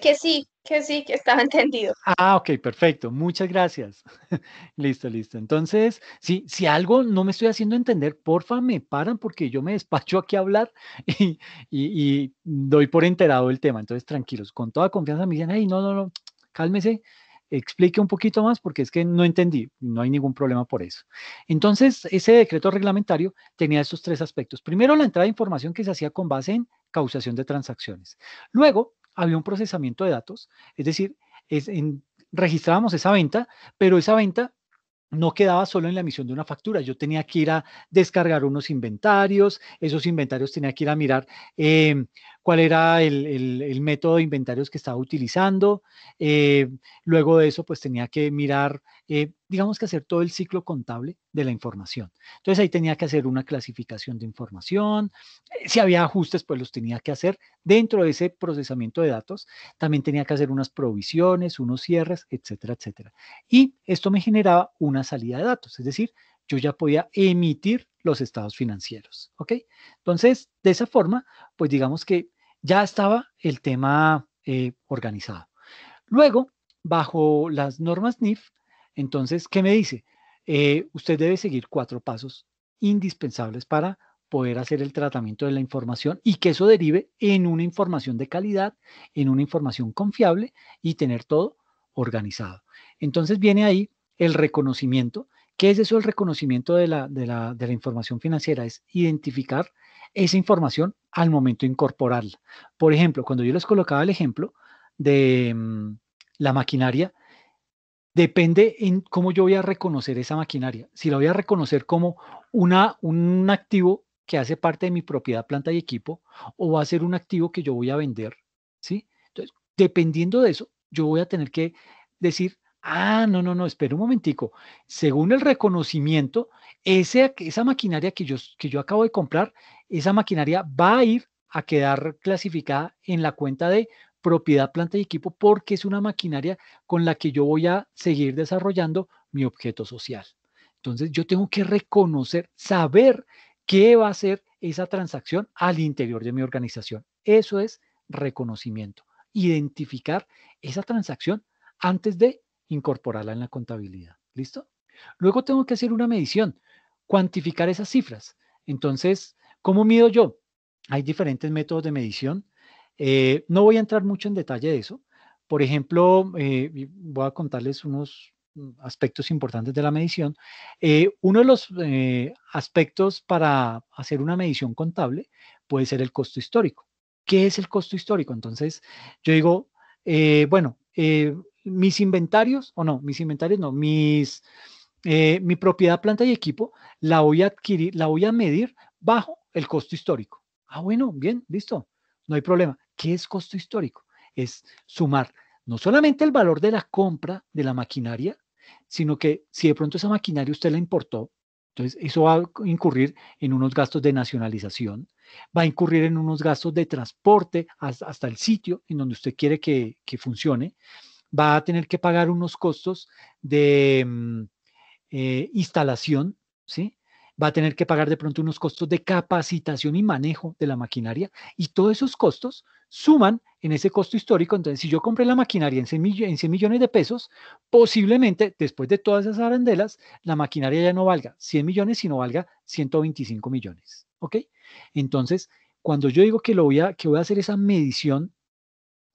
que sí, que sí, que estaba entendido. Ah, ok, perfecto. Muchas gracias. listo, listo. Entonces, si algo no me estoy haciendo entender, porfa, me paran porque yo me despacho aquí a hablar y, doy por enterado el tema. Entonces, tranquilos, con toda confianza me dicen, ay no, no, no, cálmese, explique un poquito más porque es que no entendí, no hay ningún problema por eso. Entonces, ese decreto reglamentario tenía estos tres aspectos. Primero, la entrada de información que se hacía con base en causación de transacciones. Luego, había un procesamiento de datos, es decir, registrábamos esa venta, pero esa venta no quedaba solo en la emisión de una factura, yo tenía que ir a descargar unos inventarios, esos inventarios tenía que ir a mirar em, cuál era el, método de inventarios que estaba utilizando. Eh, luego de eso, pues tenía que mirar, eh, digamos que hacer todo el ciclo contable de la información. Entonces ahí tenía que hacer una clasificación de información. Eh, si había ajustes, pues los tenía que hacer dentro de ese procesamiento de datos. También tenía que hacer unas provisiones, unos cierres, etcétera, etcétera. Y esto me generaba una salida de datos, es decir, yo ya podía emitir los estados financieros, ¿ok? Entonces, de esa forma, pues digamos que ya estaba el tema eh, organizado. Luego, bajo las normas NIF, entonces, ¿qué me dice? Eh, usted debe seguir cuatro pasos indispensables para poder hacer el tratamiento de la información y que eso derive en una información de calidad, en una información confiable y tener todo organizado. Entonces viene ahí el reconocimiento. ¿Qué es eso el reconocimiento de la información financiera? Es identificar esa información al momento de incorporarla. Por ejemplo, cuando yo les colocaba el ejemplo de mm, la maquinaria, depende en cómo yo voy a reconocer esa maquinaria. Si la voy a reconocer como una, un activo que hace parte de mi propiedad, planta y equipo, o va a ser un activo que yo voy a vender, ¿sí? Entonces, dependiendo de eso, yo voy a tener que decir, ah, no, no, no, espera un momentico. Según el reconocimiento, esa maquinaria que yo, que yo acabo de comprar esa maquinaria va a ir a quedar clasificada en la cuenta de propiedad, planta y equipo porque es una maquinaria con la que yo voy a seguir desarrollando mi objeto social. Entonces yo tengo que reconocer, saber qué va a ser esa transacción al interior de mi organización. Eso es reconocimiento, identificar esa transacción antes de incorporarla en la contabilidad. ¿Listo? Luego tengo que hacer una medición, cuantificar esas cifras. Entonces, ¿Cómo mido yo? Hay diferentes métodos de medición. Eh, no voy a entrar mucho en detalle de eso. Por ejemplo, eh, voy a contarles unos mm, aspectos importantes de la medición. Eh, uno de los aspectos para hacer una medición contable puede ser el costo histórico. ¿Qué es el costo histórico? Entonces, yo digo, bueno, mis inventarios, o no, mis inventarios no, mis, mi propiedad, planta y equipo, la voy a adquirir, la voy a medir bajo el costo histórico. Ah, bueno, bien, listo, no hay problema. ¿Qué es costo histórico? Es sumar no solamente el valor de la compra de la maquinaria, sino que si de pronto esa maquinaria usted la importó, entonces eso va a incurrir en unos gastos de nacionalización, va a incurrir en unos gastos de transporte hasta el sitio en donde usted quiere que, funcione, va a tener que pagar unos costos de mm, eh, instalación, ¿sí? va a tener que pagar de pronto unos costos de capacitación y manejo de la maquinaria y todos esos costos suman en ese costo histórico. Entonces, si yo compré la maquinaria en 100, millones de pesos, posiblemente después de todas esas arandelas, la maquinaria ya no valga 100 millones, sino valga 125 millones. ¿Ok? Entonces, cuando yo digo que, lo voy, a, que voy a hacer esa medición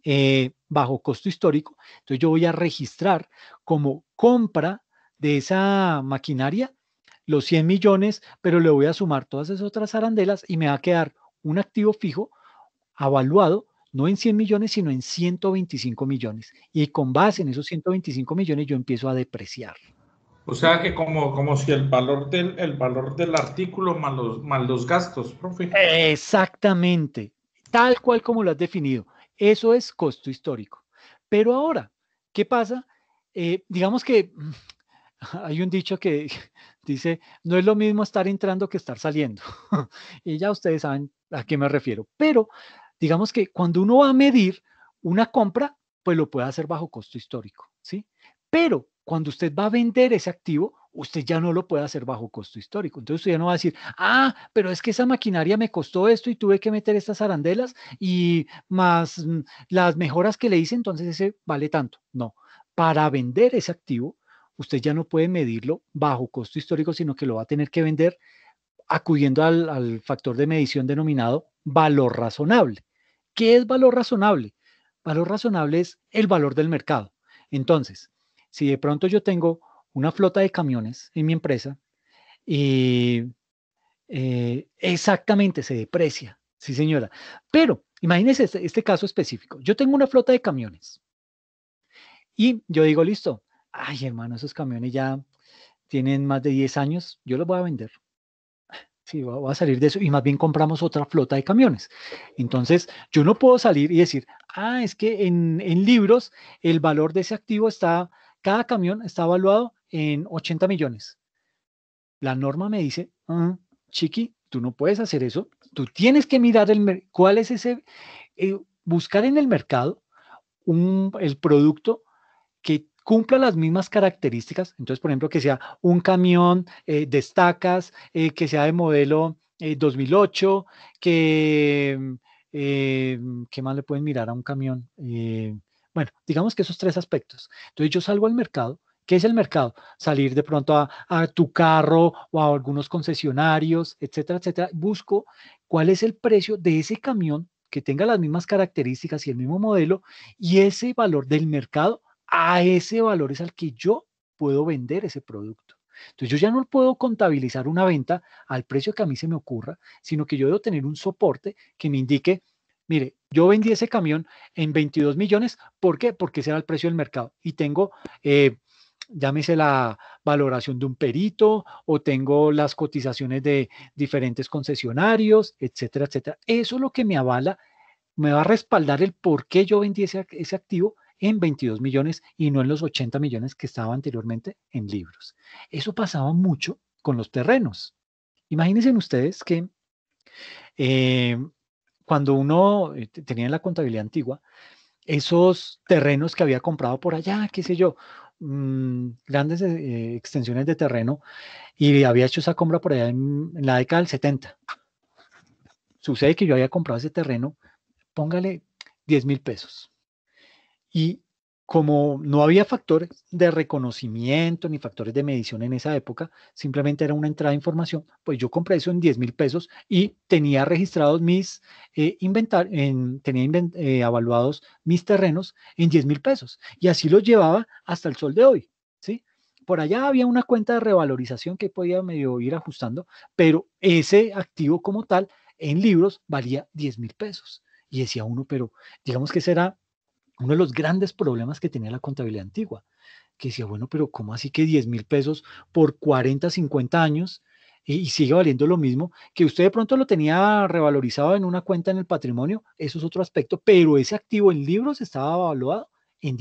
eh, bajo costo histórico, entonces yo voy a registrar como compra de esa maquinaria los 100 millones, pero le voy a sumar todas esas otras arandelas y me va a quedar un activo fijo avaluado no en 100 millones, sino en 125 millones. Y con base en esos 125 millones yo empiezo a depreciar. O sea que como, como si el valor del, el valor del artículo más los, gastos, profe. Exactamente, tal cual como lo has definido. Eso es costo histórico. Pero ahora, ¿qué pasa? Eh, digamos que mm, hay un dicho que Dice, no es lo mismo estar entrando que estar saliendo. y ya ustedes saben a qué me refiero. Pero digamos que cuando uno va a medir una compra, pues lo puede hacer bajo costo histórico, ¿sí? Pero cuando usted va a vender ese activo, usted ya no lo puede hacer bajo costo histórico. Entonces usted ya no va a decir, ah, pero es que esa maquinaria me costó esto y tuve que meter estas arandelas y más mm, las mejoras que le hice, entonces ese vale tanto. No, para vender ese activo, usted ya no puede medirlo bajo costo histórico, sino que lo va a tener que vender acudiendo al, factor de medición denominado valor razonable. ¿Qué es valor razonable? Valor razonable es el valor del mercado. Entonces, si de pronto yo tengo una flota de camiones en mi empresa y eh, exactamente se deprecia, sí señora, pero imagínese este, este caso específico. Yo tengo una flota de camiones y yo digo, listo, ay hermano, esos camiones ya tienen más de 10 años, yo los voy a vender. Sí, voy a salir de eso y más bien compramos otra flota de camiones. Entonces, yo no puedo salir y decir, ah, es que en, libros el valor de ese activo está, cada camión está evaluado en 80 millones. La norma me dice, mm, chiqui, tú no puedes hacer eso, tú tienes que mirar el, cuál es ese, eh, buscar en el mercado el producto cumpla las mismas características, entonces, por ejemplo, que sea un camión eh, de estacas, eh, que sea de modelo 2008, eh, que, em, ¿qué más le pueden mirar a un camión? Eh, bueno, digamos que esos tres aspectos. Entonces, yo salgo al mercado, ¿Qué es el mercado? Salir de pronto a, a, tu carro o a algunos concesionarios, etcétera, etcétera. Busco cuál es el precio de ese camión que tenga las mismas características y el mismo modelo y ese valor del mercado a ese valor es al que yo puedo vender ese producto. Entonces yo ya no puedo contabilizar una venta al precio que a mí se me ocurra, sino que yo debo tener un soporte que me indique, mire, yo vendí ese camión en 22 millones, ¿por qué? Porque ese era el precio del mercado y tengo... Eh, llámese la valoración de un perito o tengo las cotizaciones de diferentes concesionarios, etcétera, etcétera. Eso es lo que me avala, me va a respaldar el por qué yo vendí ese, ese activo en 22 millones y no en los 80 millones que estaba anteriormente en libros. Eso pasaba mucho con los terrenos. Imagínense ustedes que eh, cuando uno eh, tenía la contabilidad antigua, esos terrenos que había comprado por allá, qué sé yo, mm, grandes eh, extensiones de terreno, y había hecho esa compra por allá en, en la década del 70. Sucede que yo había comprado ese terreno, póngale 10 mil pesos. Y como no había factores de reconocimiento ni factores de medición en esa época, simplemente era una entrada de información, pues yo compré eso en 10 mil pesos y tenía registrados mis eh, inventar, en, tenía eh, evaluados mis terrenos en 10 mil pesos y así los llevaba hasta el sol de hoy, ¿sí? Por allá había una cuenta de revalorización que podía medio ir ajustando, pero ese activo como tal en libros valía 10 mil pesos. Y decía uno, pero digamos que será uno de los grandes problemas que tenía la contabilidad antigua, que decía, bueno, pero ¿cómo así que 10 mil pesos por 40, 50 años y, sigue valiendo lo mismo? Que usted de pronto lo tenía revalorizado en una cuenta en el patrimonio, eso es otro aspecto, pero ese activo en libros estaba evaluado en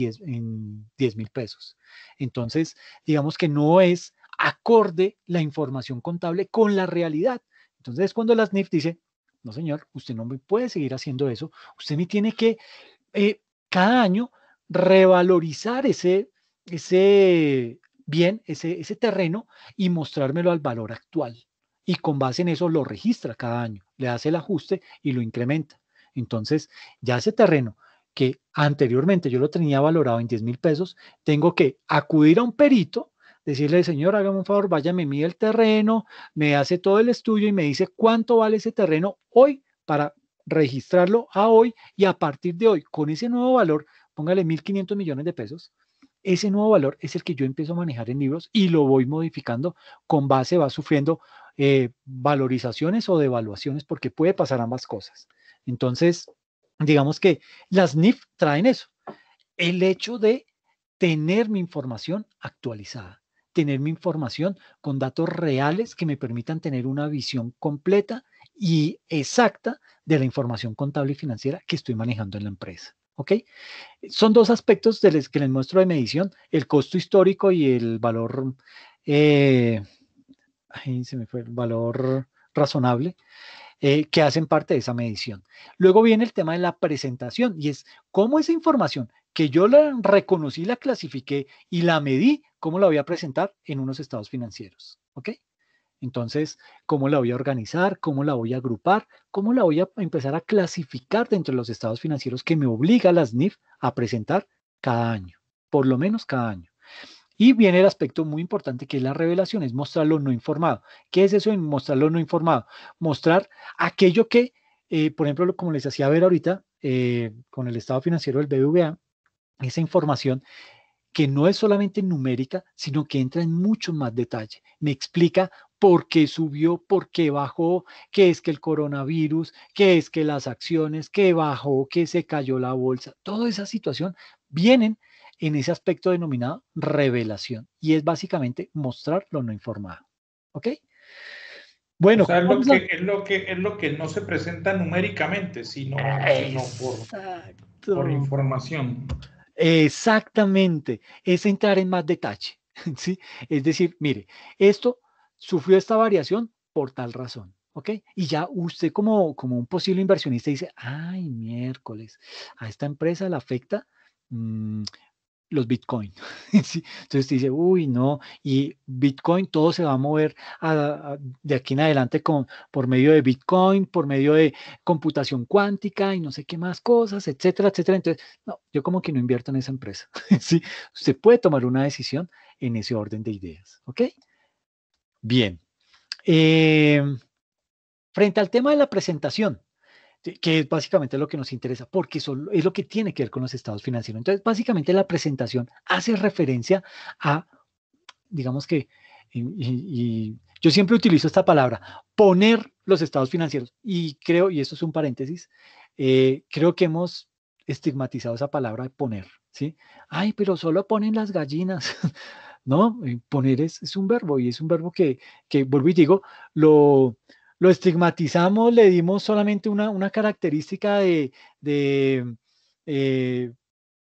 10 mil pesos. Entonces, digamos que no es acorde la información contable con la realidad. Entonces, cuando las NIF dice, no señor, usted no me puede seguir haciendo eso, usted me tiene que eh, cada año revalorizar ese, ese bien, ese, ese terreno y mostrármelo al valor actual. Y con base en eso lo registra cada año, le hace el ajuste y lo incrementa. Entonces, ya ese terreno que anteriormente yo lo tenía valorado en 10 mil pesos, tengo que acudir a un perito, decirle, señor, hágame un favor, váyame, mide el terreno, me hace todo el estudio y me dice cuánto vale ese terreno hoy para registrarlo a hoy y a partir de hoy, con ese nuevo valor, póngale 1.500 millones de pesos, ese nuevo valor es el que yo empiezo a manejar en libros y lo voy modificando con base, va sufriendo eh, valorizaciones o devaluaciones porque puede pasar ambas cosas. Entonces, digamos que las NIF traen eso, el hecho de tener mi información actualizada, tener mi información con datos reales que me permitan tener una visión completa y exacta de la información contable y financiera que estoy manejando en la empresa. ¿Ok? Son dos aspectos que les muestro de medición, el costo histórico y el valor, eh, se me fue, el valor razonable, eh, que hacen parte de esa medición. Luego viene el tema de la presentación y es cómo esa información que yo la reconocí, la clasifiqué y la medí, cómo la voy a presentar en unos estados financieros. ¿Ok? Entonces, ¿cómo la voy a organizar? ¿Cómo la voy a agrupar? ¿Cómo la voy a empezar a clasificar dentro de los estados financieros que me obliga a las NIF a presentar cada año? Por lo menos cada año. Y viene el aspecto muy importante que es la revelación, es mostrar lo no informado. ¿Qué es eso en mostrar lo no informado? Mostrar aquello que, eh, por ejemplo, como les hacía ver ahorita eh, con el estado financiero del BBVA, esa información que no es solamente numérica, sino que entra en mucho más detalle. Me explica por qué subió, por qué bajó, qué es que el coronavirus, qué es que las acciones, qué bajó, qué se cayó la bolsa, toda esa situación vienen en ese aspecto denominado revelación y es básicamente mostrar lo no informado. ¿Ok? Bueno, es, lo que, es, lo que, no se presenta numéricamente, sino, por, por, información. Exactamente, es entrar en más detalle. ¿sí? Es decir, mire, esto sufrió esta variación por tal razón. ¿Ok? Y ya usted como, como un posible inversionista dice, ay, miércoles, a esta empresa le afecta mm, los Bitcoin. Entonces dice, uy, no, y Bitcoin, todo se va a mover de aquí en adelante con, por medio de Bitcoin, por medio de computación cuántica y no sé qué más cosas, etcétera, etcétera. Entonces, no, yo como que no invierto en esa empresa. ¿Sí? Usted puede tomar una decisión en ese orden de ideas. ¿Ok? Bien. Eh, frente al tema de la presentación, que es básicamente lo que nos interesa, porque es lo que tiene que ver con los estados financieros. Entonces, básicamente la presentación hace referencia a, digamos que, y, yo siempre utilizo esta palabra, poner los estados financieros. Y creo, y esto es un paréntesis, eh, creo que hemos estigmatizado esa palabra de poner, ¿sí? Ay, pero solo ponen las gallinas. ¿no? Eh, poner es, un verbo y es un verbo que, vuelvo y digo, lo, lo estigmatizamos, le dimos solamente una, una característica de, de, eh,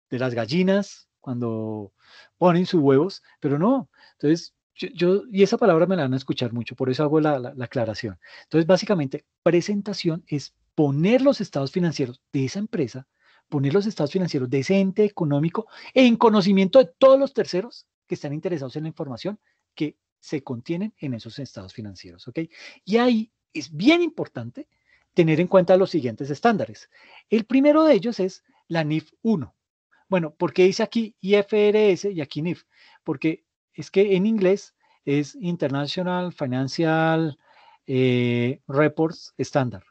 las gallinas cuando ponen sus huevos, pero no. Entonces, yo, y esa palabra me la van a escuchar mucho, por eso hago la, aclaración. Entonces, básicamente, presentación es poner los estados financieros de esa empresa, poner los estados financieros decente, económico en conocimiento de todos los terceros que están interesados en la información que se contienen en esos estados financieros. ¿ok? Y ahí es bien importante tener en cuenta los siguientes estándares. El primero de ellos es la NIF 1. Bueno, ¿por qué dice aquí IFRS y aquí NIF? Porque es que en inglés es International Financial eh, Reports Standard.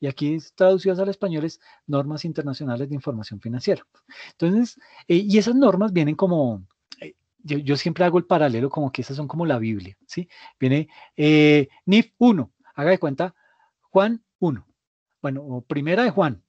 Y aquí traducidas al español es normas internacionales de información financiera. Entonces, eh, y esas normas vienen como, yo, siempre hago el paralelo como que esas son como la Biblia, ¿sí? Viene eh, NIF 1, haga de cuenta, Juan 1, bueno, primera de Juan.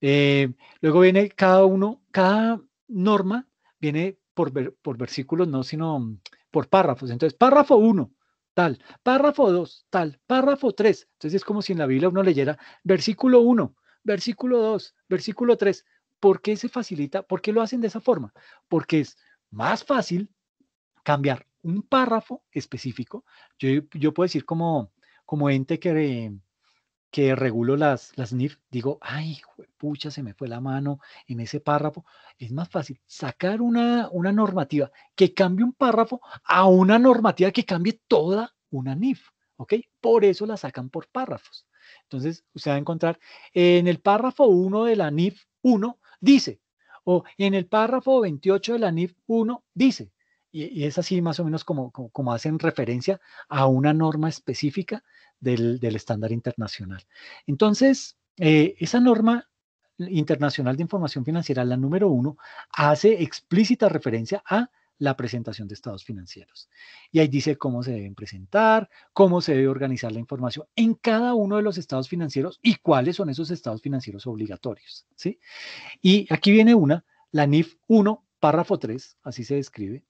Eh, luego viene cada uno, cada norma viene por, por versículos, no, sino mm, por párrafos. Entonces, párrafo 1, tal, párrafo 2, tal, párrafo 3. Entonces es como si en la Biblia uno leyera versículo 1, versículo 2, versículo 3. ¿Por qué se facilita? ¿Por qué lo hacen de esa forma? Porque es más fácil cambiar un párrafo específico. Yo, puedo decir como, como ente que, que regulo las, las NIF, digo, ay, pucha, se me fue la mano en ese párrafo. Es más fácil sacar una, una normativa que cambie un párrafo a una normativa que cambie toda una NIF. ¿Ok? Por eso la sacan por párrafos. Entonces, usted va a encontrar en el párrafo 1 de la NIF 1, dice, o en el párrafo 28 de la NIF 1 dice, y, es así más o menos como, hacen referencia a una norma específica del, estándar internacional. Entonces, eh, esa norma internacional de información financiera, la número uno, hace explícita referencia a la presentación de estados financieros. Y ahí dice cómo se deben presentar, cómo se debe organizar la información en cada uno de los estados financieros y cuáles son esos estados financieros obligatorios. ¿sí? Y aquí viene una, la NIF 1, párrafo 3, así se describe.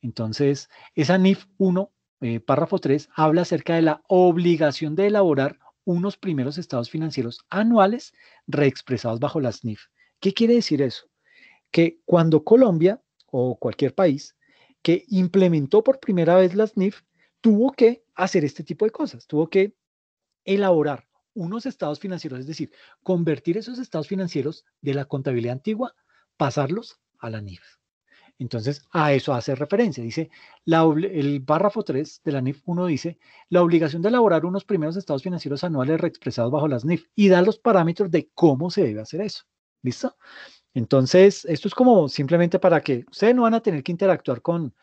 Entonces, esa NIF 1, eh, párrafo 3, habla acerca de la obligación de elaborar unos primeros estados financieros anuales reexpresados bajo las NIF. ¿Qué quiere decir eso? Que cuando Colombia o cualquier país que implementó por primera vez las NIF tuvo que hacer este tipo de cosas, tuvo que elaborar unos estados financieros, es decir, convertir esos estados financieros de la contabilidad antigua, pasarlos a la NIF. Entonces, a eso hace referencia. Dice, la, el párrafo 3 de la NIF 1 dice, la obligación de elaborar unos primeros estados financieros anuales reexpresados bajo las NIF y da los parámetros de cómo se debe hacer eso. ¿Listo? Entonces, esto es como simplemente para que ustedes no van a tener que interactuar con,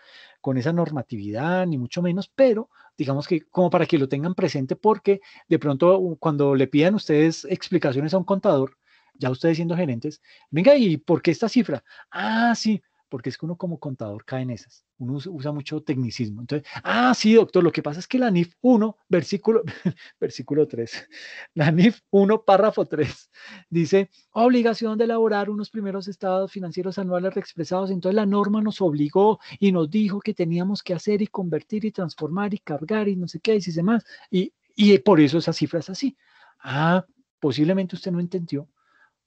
con esa normatividad, ni mucho menos, pero digamos que como para que lo tengan presente, porque de pronto cuando le pidan ustedes explicaciones a un contador, ya ustedes siendo gerentes, venga, ¿y por qué esta cifra? Ah, sí, porque es que uno como contador cae en esas, uno usa mucho tecnicismo. Entonces, ah, sí, doctor, lo que pasa es que la NIF 1, versículo, versículo 3, la NIF 1, párrafo 3, dice, obligación de elaborar unos primeros estados financieros anuales reexpresados. Entonces, la norma nos obligó y nos dijo que teníamos que hacer y convertir y transformar y cargar y no sé qué, y demás. Y, y por eso esa cifra es así. Ah, posiblemente usted no entendió.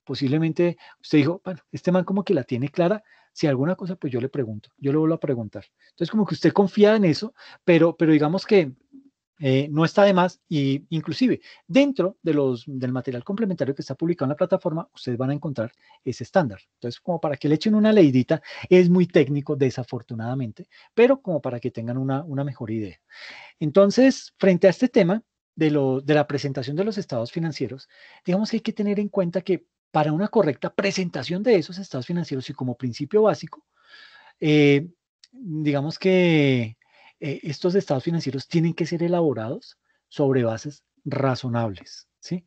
Posiblemente usted dijo, bueno, este man como que la tiene clara, si alguna cosa, pues yo le pregunto, yo le vuelvo a preguntar. Entonces, como que usted confía en eso, pero, pero digamos que eh, no está de más y inclusive dentro de los, del material complementario que está publicado en la plataforma, ustedes van a encontrar ese estándar. Entonces, como para que le echen una leidita, es muy técnico, desafortunadamente, pero como para que tengan una, una mejor idea. Entonces, frente a este tema de, lo, de la presentación de los estados financieros, digamos que hay que tener en cuenta que para una correcta presentación de esos estados financieros y como principio básico, eh, digamos que eh, estos estados financieros tienen que ser elaborados sobre bases razonables. ¿sí?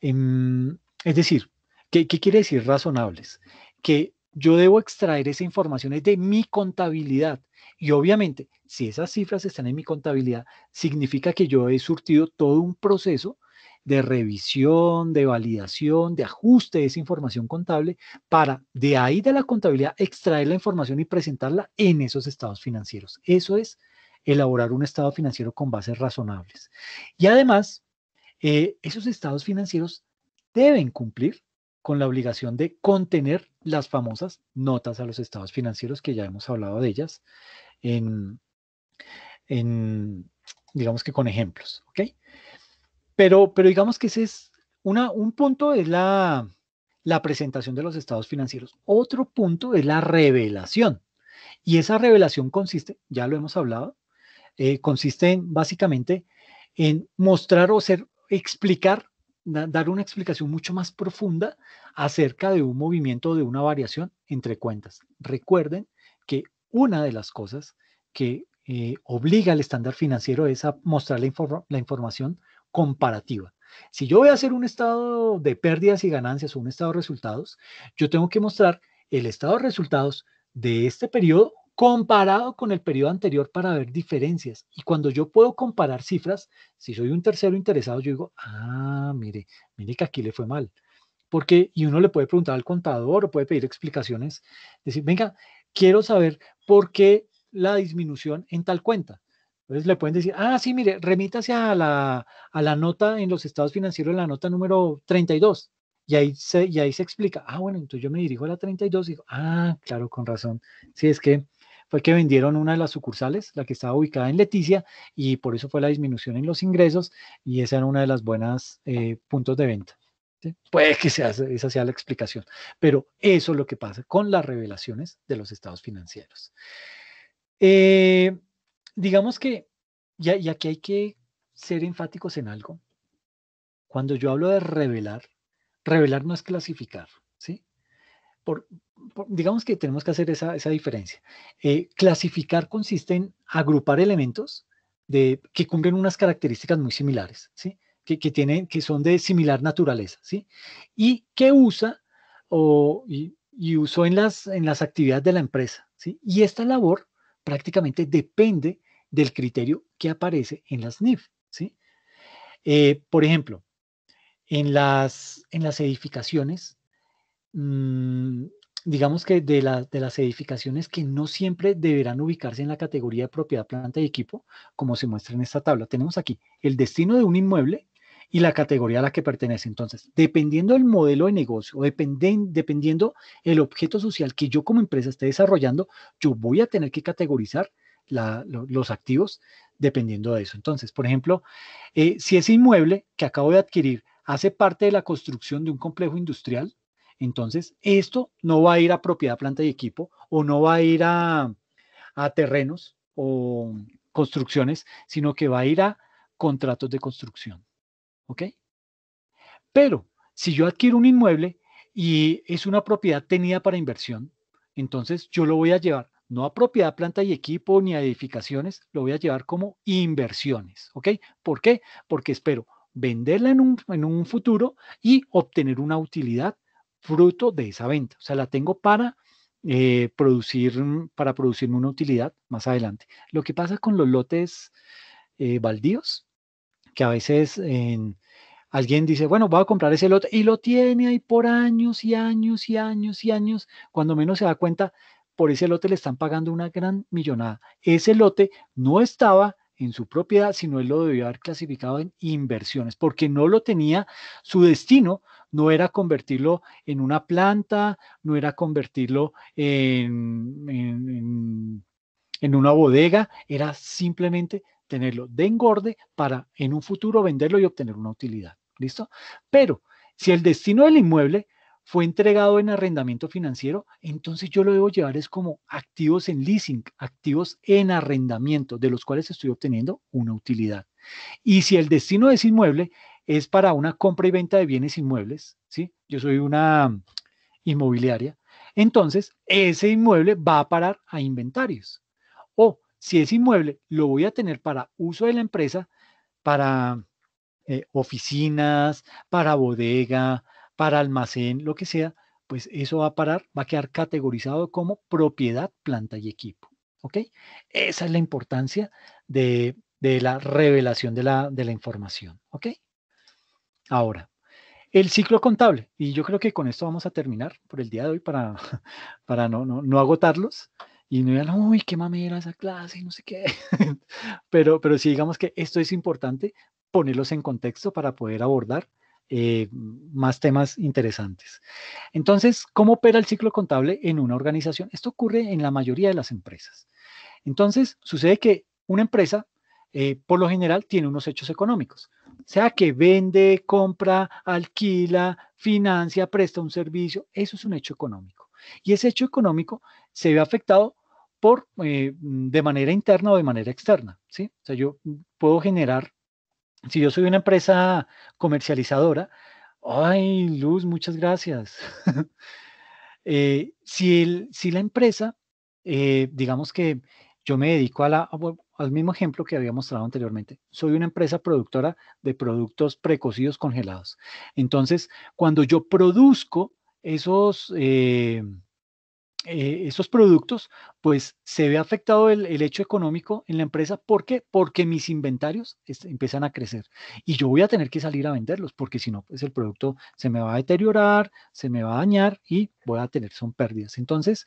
Em, es decir, ¿qué, quiere decir razonables? Que yo debo extraer esa información de mi contabilidad. Y obviamente, si esas cifras están en mi contabilidad, significa que yo he surtido todo un proceso de revisión, de validación, de ajuste de esa información contable para de ahí de la contabilidad extraer la información y presentarla en esos estados financieros. Eso es elaborar un estado financiero con bases razonables. Y además, eh, esos estados financieros deben cumplir con la obligación de contener las famosas notas a los estados financieros, que ya hemos hablado de ellas en, en digamos que con ejemplos. ¿ok? Pero, digamos que ese es una, un punto es la, presentación de los estados financieros. Otro punto es la revelación. Y esa revelación consiste, ya lo hemos hablado, eh, consiste básicamente en mostrar o ser, explicar, dar una explicación mucho más profunda acerca de un movimiento de una variación entre cuentas. Recuerden que una de las cosas que eh, obliga al estándar financiero es a mostrar la, la información comparativa. Si yo voy a hacer un estado de pérdidas y ganancias o un estado de resultados, yo tengo que mostrar el estado de resultados de este periodo comparado con el periodo anterior para ver diferencias. Y cuando yo puedo comparar cifras, si soy un tercero interesado, yo digo, ah, mire, mire que aquí le fue mal. Porque, y uno le puede preguntar al contador o puede pedir explicaciones, decir, venga, quiero saber por qué la disminución en tal cuenta. Entonces le pueden decir, ah, sí, mire, remítase a la, a la nota en los estados financieros, la nota número 32. Y ahí, se, y ahí se explica, ah, bueno, entonces yo me dirijo a la 32 y digo, ah, claro, con razón. Sí, es que fue que vendieron una de las sucursales, la que estaba ubicada en Leticia, y por eso fue la disminución en los ingresos, y esa era una de las buenas eh, puntos de venta. Puede que sea, esa sea la explicación, pero eso es lo que pasa con las revelaciones de los estados financieros. Eh, digamos que, ya y aquí hay que ser enfáticos en algo. Cuando yo hablo de revelar, revelar no es clasificar, ¿sí? Por, digamos que tenemos que hacer esa, esa diferencia. Eh, clasificar consiste en agrupar elementos de, que cumplen unas características muy similares, ¿sí? Que, tienen, que son de similar naturaleza, ¿sí? Y que usa o, y, y usó en las, en las actividades de la empresa, ¿sí? Y esta labor prácticamente depende del criterio que aparece en las NIF. ¿sí? Eh, por ejemplo, en las, en las edificaciones, mm, digamos que de, las edificaciones que no siempre deberán ubicarse en la categoría de propiedad, planta y equipo, como se muestra en esta tabla. Tenemos aquí el destino de un inmueble y la categoría a la que pertenece. Entonces, dependiendo del modelo de negocio, dependen, dependiendo el objeto social que yo como empresa esté desarrollando, yo voy a tener que categorizar los activos dependiendo de eso. Entonces, por ejemplo, eh, si ese inmueble que acabo de adquirir hace parte de la construcción de un complejo industrial, entonces esto no va a ir a propiedad, planta y equipo o no va a ir a, a terrenos o construcciones, sino que va a ir a contratos de construcción. ¿Ok? Pero si yo adquiero un inmueble y es una propiedad tenida para inversión, entonces yo lo voy a llevar no a propiedad, planta y equipo ni a edificaciones, lo voy a llevar como inversiones. ¿Ok? ¿Por qué? Porque espero venderla en un, futuro y obtener una utilidad fruto de esa venta. O sea, la tengo para eh, producir, para producirme una utilidad más adelante. Lo que pasa con los lotes eh, baldíos, que a veces alguien dice, bueno, voy a comprar ese lote y lo tiene ahí por años y años y años y años, cuando menos se da cuenta, por ese lote le están pagando una gran millonada. Ese lote no estaba en su propiedad, sino él lo debió haber clasificado en inversiones, porque no lo tenía, su destino no era convertirlo en una planta, no era convertirlo en, en, en una bodega, era simplemente tenerlo de engorde para en un futuro venderlo y obtener una utilidad. ¿Listo? Pero si el destino del inmueble fue entregado en arrendamiento financiero, entonces yo lo debo llevar es como activos en leasing, activos en arrendamiento, de los cuales estoy obteniendo una utilidad. Y si el destino de ese inmueble es para una compra y venta de bienes inmuebles, ¿sí? Yo soy una mm, inmobiliaria, entonces ese inmueble va a parar a inventarios. O si ese inmueble lo voy a tener para uso de la empresa, para eh, oficinas, para bodega, para almacén, lo que sea, pues eso va a parar, va a quedar categorizado como propiedad, planta y equipo. ¿Ok? Esa es la importancia de, la revelación de la, de la información. ¿Ok? Ahora, el ciclo contable. Y yo creo que con esto vamos a terminar por el día de hoy para, para no, no, agotarlos y no digan, uy, qué mamera esa clase no sé qué. pero, pero sí digamos que esto es importante ponerlos en contexto para poder abordar eh, más temas interesantes. Entonces, ¿cómo opera el ciclo contable en una organización? Esto ocurre en la mayoría de las empresas. Entonces, sucede que una empresa, eh, por lo general, tiene unos hechos económicos, sea que vende, compra, alquila, financia, presta un servicio, eso es un hecho económico. Y ese hecho económico se ve afectado por, eh, de manera interna o de manera externa. ¿sí? O sea, yo puedo generar si yo soy una empresa comercializadora, ay, Luz, muchas gracias. Eh, si, la empresa, eh, digamos que yo me dedico al mismo ejemplo que había mostrado anteriormente. Soy una empresa productora de productos precocidos congelados. Entonces, cuando yo produzco esos, eh, estos eh, esos productos, pues se ve afectado el, hecho económico en la empresa. ¿Por qué? Porque mis inventarios empiezan a crecer y yo voy a tener que salir a venderlos porque si no, pues el producto se me va a deteriorar, se me va a dañar y voy a tener, son pérdidas. Entonces,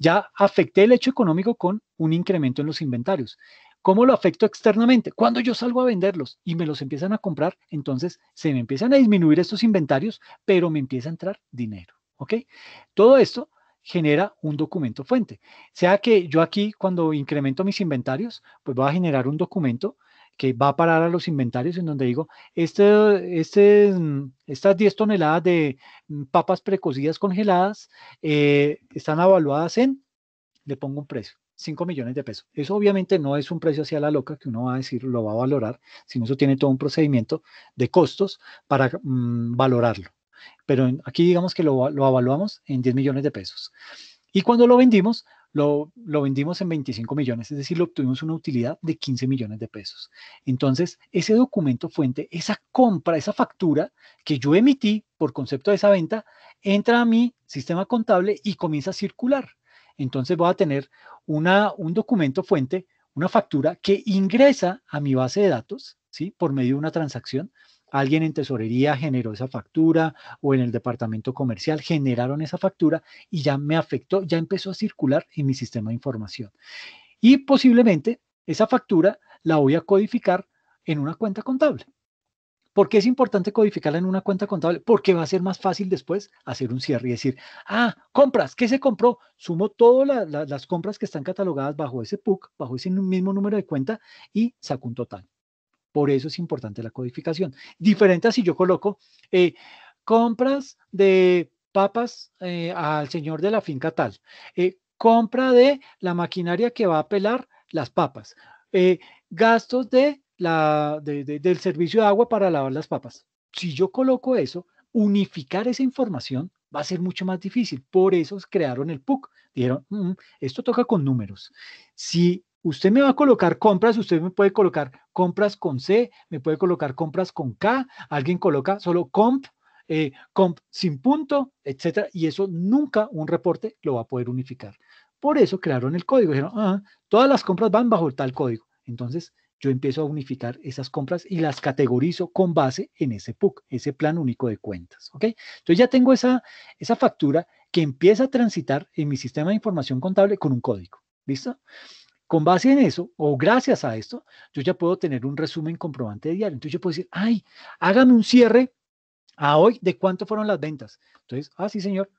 ya afecté el hecho económico con un incremento en los inventarios. ¿Cómo lo afecto externamente? Cuando yo salgo a venderlos y me los empiezan a comprar, entonces se me empiezan a disminuir estos inventarios, pero me empieza a entrar dinero. ¿Ok? Todo esto genera un documento fuente. Sea que yo aquí cuando incremento mis inventarios, pues voy a generar un documento que va a parar a los inventarios en donde digo, este, este, mm, estas 10 toneladas de mm, papas precocidas congeladas eh, están evaluadas en, le pongo un precio. 5 millones de pesos. Eso obviamente no es un precio hacia la loca que uno va a decir, lo va a valorar, sino eso tiene todo un procedimiento de costos para mm, valorarlo pero aquí digamos que lo, lo en 10 millones de pesos. Y cuando lo vendimos, lo, vendimos en 25 millones, es decir, obtuvimos una utilidad de 15 millones de pesos. Entonces, ese documento fuente, esa compra, esa factura que yo emití por concepto de esa venta, entra a mi sistema contable y comienza a circular. Entonces voy a tener un documento fuente, una factura que ingresa a mi base de datos, ¿sí? Por medio de una transacción alguien en tesorería generó esa factura o en el departamento comercial generaron esa factura y ya me afectó, ya empezó a circular en mi sistema de información. Y posiblemente esa factura la voy a codificar en una cuenta contable. ¿Por qué es importante codificarla en una cuenta contable? Porque va a ser más fácil después hacer un cierre y decir, ah, compras, ¿qué se compró? Sumo todas las compras que están catalogadas bajo ese PUC, bajo ese mismo número de cuenta y saco un total. Por eso es importante la codificación. Diferente a si yo coloco eh, compras de papas eh, al señor de la finca tal, eh, compra de la maquinaria que va a pelar las papas, gastos de la, del servicio de agua para lavar las papas. Si yo coloco eso, unificar esa información va a ser mucho más difícil. Por eso crearon el PUC. Dijeron, mm, esto toca con números. Si Usted me va a colocar compras, usted me puede colocar compras con C, me puede colocar compras con K, alguien coloca solo comp, eh, comp sin punto, etcétera, y eso nunca un reporte lo va a poder unificar. Por eso crearon el código, dijeron, ah, todas las compras van bajo tal código. Entonces, yo empiezo a unificar esas compras y las categorizo con base en ese PUC, ese plan único de cuentas. ¿ok? Entonces ya tengo esa, esa factura que empieza a transitar en mi sistema de información contable con un código. ¿Listo? Con base en eso, o gracias a esto, yo ya puedo tener un resumen comprobante diario. Entonces yo puedo decir, ay, hágame un cierre a hoy de cuánto fueron las ventas. Entonces, ah, sí, señor.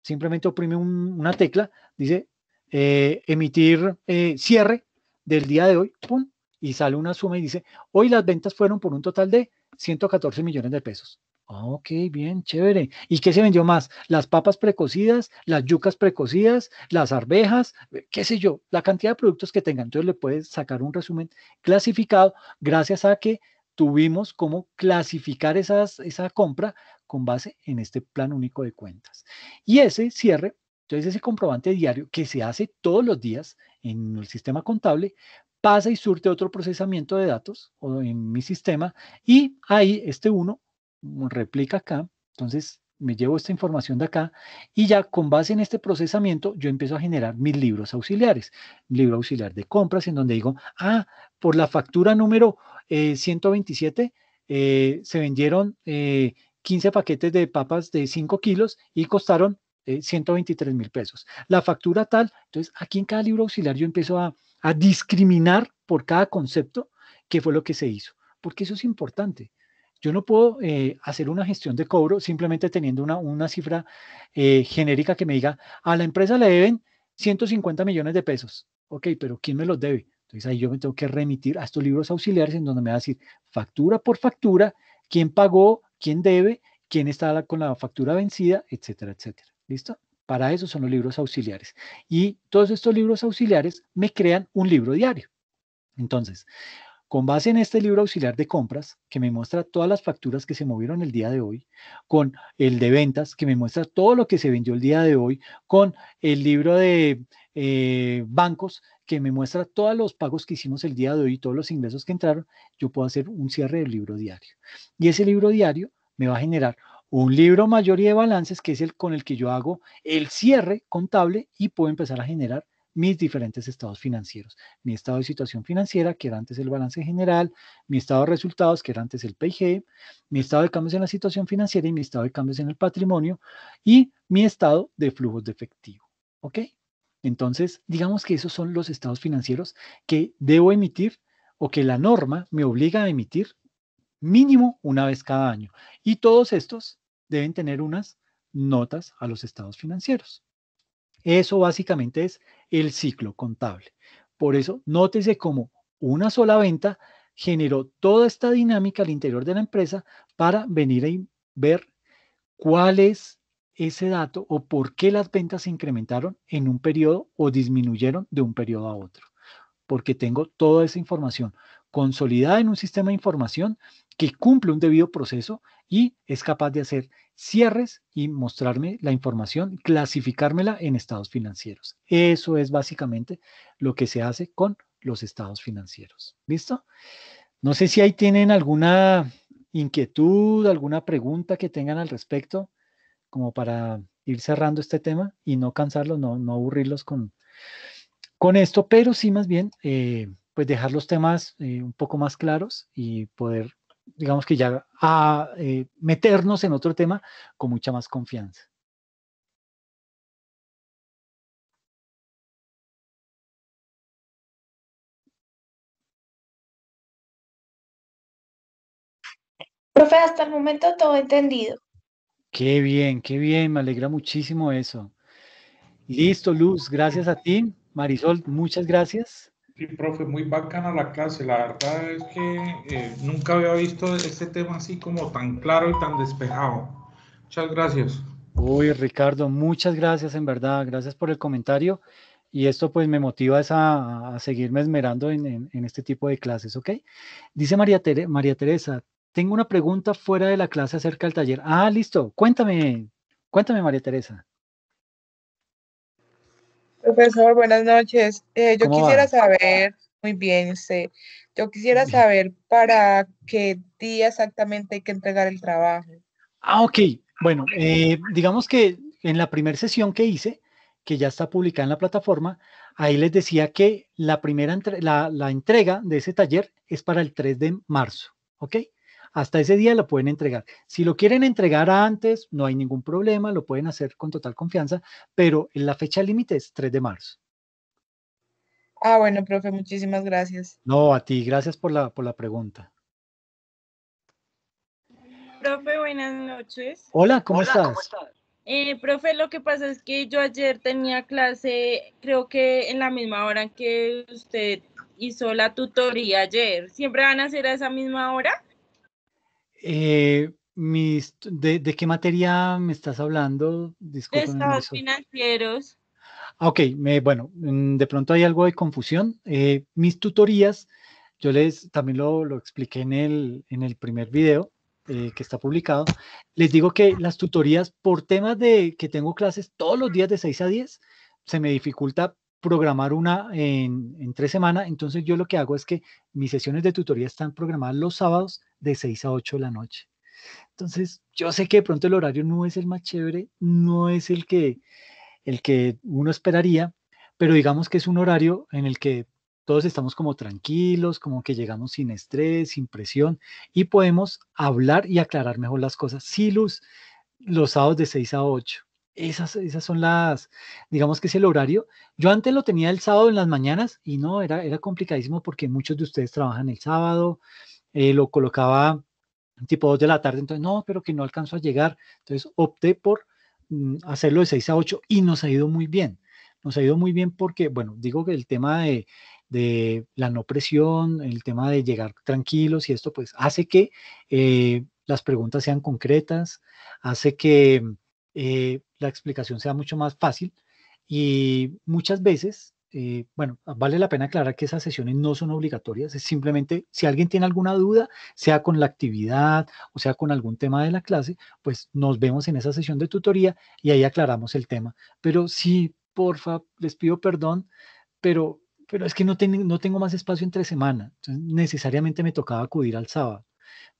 Simplemente oprime una tecla, dice eh, emitir eh, cierre del día de hoy, pum, y sale una suma y dice, hoy las ventas fueron por un total de 114 millones de pesos. Ah, ok, bien, chévere. ¿Y qué se vendió más? ¿Las papas precocidas, las yucas precocidas, las arvejas, eh, qué sé yo, la cantidad de productos que tengan? Entonces le puedes sacar un resumen clasificado gracias a que tuvimos cómo clasificar esas, esa compra con base en este plan único de cuentas. Y ese cierre, entonces ese comprobante diario que se hace todos los días en el sistema contable, pasa y surte otro procesamiento de datos o en mi sistema y ahí este uno Mm, replica acá, entonces me llevo esta información de acá y ya con base en este procesamiento yo empiezo a generar mis libros auxiliares. Libro auxiliar de compras en donde digo, ah, por la factura número 127 eh, eh, se vendieron 15 eh, paquetes de papas de 5 kilos y costaron 123 mil pesos. La factura tal, entonces aquí en cada libro auxiliar yo empiezo a, a discriminar por cada concepto que fue lo que se hizo, porque eso es importante. Yo no puedo eh, hacer una gestión de cobro simplemente teniendo una, cifra eh, genérica que me diga, a la empresa le deben 150 millones de pesos. Ok, pero ¿quién me los debe? Entonces ahí yo me tengo que remitir a estos libros auxiliares en donde me va a decir factura por factura, quién pagó, quién debe, quién está con la factura vencida, etcétera, etcétera. ¿Listo? Para eso son los libros auxiliares. Y todos estos libros auxiliares me crean un libro diario. Entonces, con base en este libro auxiliar de compras, que me muestra todas las facturas que se movieron el día de hoy, con el de ventas, que me muestra todo lo que se vendió el día de hoy, con el libro de eh, bancos, que me muestra todos los pagos que hicimos el día de hoy, todos los ingresos que entraron, yo puedo hacer un cierre del libro diario. Y ese libro diario me va a generar un libro mayor y de balances, que es el con el que yo hago el cierre contable y puedo empezar a generar mis diferentes estados financieros. Mi estado de situación financiera, que era antes el balance general, mi estado de resultados, que era antes el PIG, mi estado de cambios en la situación financiera y mi estado de cambios en el patrimonio y mi estado de flujos de efectivo. ¿Ok? Entonces, digamos que esos son los estados financieros que debo emitir o que la norma me obliga a emitir mínimo una vez cada año. Y todos estos deben tener unas notas a los estados financieros. Eso básicamente es el ciclo contable. Por eso, nótese cómo una sola venta generó toda esta dinámica al interior de la empresa para venir a ver cuál es ese dato o por qué las ventas se incrementaron en un periodo o disminuyeron de un periodo a otro. Porque tengo toda esa información consolidada en un sistema de información que cumple un debido proceso y es capaz de hacer cierres y mostrarme la información, clasificármela en estados financieros. Eso es básicamente lo que se hace con los estados financieros. ¿Listo? No sé si ahí tienen alguna inquietud, alguna pregunta que tengan al respecto, como para ir cerrando este tema y no cansarlos, no, no aburrirlos con, con esto, pero sí más bien, eh, pues dejar los temas eh, un poco más claros y poder digamos que ya a eh, meternos en otro tema con mucha más confianza. Profe, hasta el momento todo entendido. Qué bien, qué bien, me alegra muchísimo eso. Listo, Luz, gracias a ti. Marisol, muchas gracias. Sí, profe, muy bacana la clase. La verdad es que eh, nunca había visto este tema así como tan claro y tan despejado. Muchas gracias. Uy, Ricardo, muchas gracias en verdad. Gracias por el comentario. Y esto pues me motiva a, a seguirme esmerando en, este tipo de clases, ¿ok? Dice María, María Teresa, tengo una pregunta fuera de la clase acerca del taller. Ah, listo. Cuéntame, cuéntame María Teresa. Profesor, buenas noches. Eh, yo quisiera saber, muy bien, usted, yo quisiera saber para qué día exactamente hay que entregar el trabajo. Ah, ok. Bueno, eh, digamos que en la primera sesión que hice, que ya está publicada en la plataforma, ahí les decía que la primera la, la entrega de ese taller es para el 3 de marzo, ¿ok? Hasta ese día lo pueden entregar. Si lo quieren entregar antes, no hay ningún problema, lo pueden hacer con total confianza, pero la fecha límite es 3 de marzo. Ah, bueno, profe, muchísimas gracias. No, a ti, gracias por la, por la pregunta. Profe, buenas noches. Hola, ¿cómo estás? Eh, profe, lo que pasa es que yo ayer tenía clase, creo que en la misma hora que usted hizo la tutoría ayer. ¿Siempre van a ser a esa misma hora? Eh, mis, de, qué materia me estás hablando? Estados financieros. Ah, ok, me, bueno, mm, de pronto hay algo de confusión. Eh, mis tutorías, yo les también lo, lo, expliqué en el, en el primer video eh, que está publicado. Les digo que las tutorías, por temas de que tengo clases todos los días de 6 a 10, se me dificulta programar una en, en tres semanas. Entonces yo lo que hago es que mis sesiones de tutoría están programadas los sábados de 6 a 8 de la noche. Entonces, yo sé que de pronto el horario no es el más chévere, no es el que, el que uno esperaría, pero digamos que es un horario en el que todos estamos como tranquilos, como que llegamos sin estrés, sin presión y podemos hablar y aclarar mejor las cosas. Sí, Luz, los sábados de 6 a 8. Esas, esas son las, digamos que es el horario. Yo antes lo tenía el sábado en las mañanas y no, era, era complicadísimo porque muchos de ustedes trabajan el sábado, eh, lo colocaba tipo 2 de la tarde, entonces no, pero que no alcanzó a llegar, entonces opté por mm, hacerlo de 6 a 8 y nos ha ido muy bien, nos ha ido muy bien porque, bueno, digo que el tema de, la no presión, el tema de llegar tranquilos y esto pues hace que eh, las preguntas sean concretas, hace que eh, la explicación sea mucho más fácil y muchas veces eh, bueno, vale la pena aclarar que esas sesiones no son obligatorias, es simplemente si alguien tiene alguna duda, sea con la actividad o sea con algún tema de la clase, pues nos vemos en esa sesión de tutoría y ahí aclaramos el tema. Pero sí, porfa, les pido perdón, pero, pero es que no, no tengo más espacio entre semana, entonces necesariamente me tocaba acudir al sábado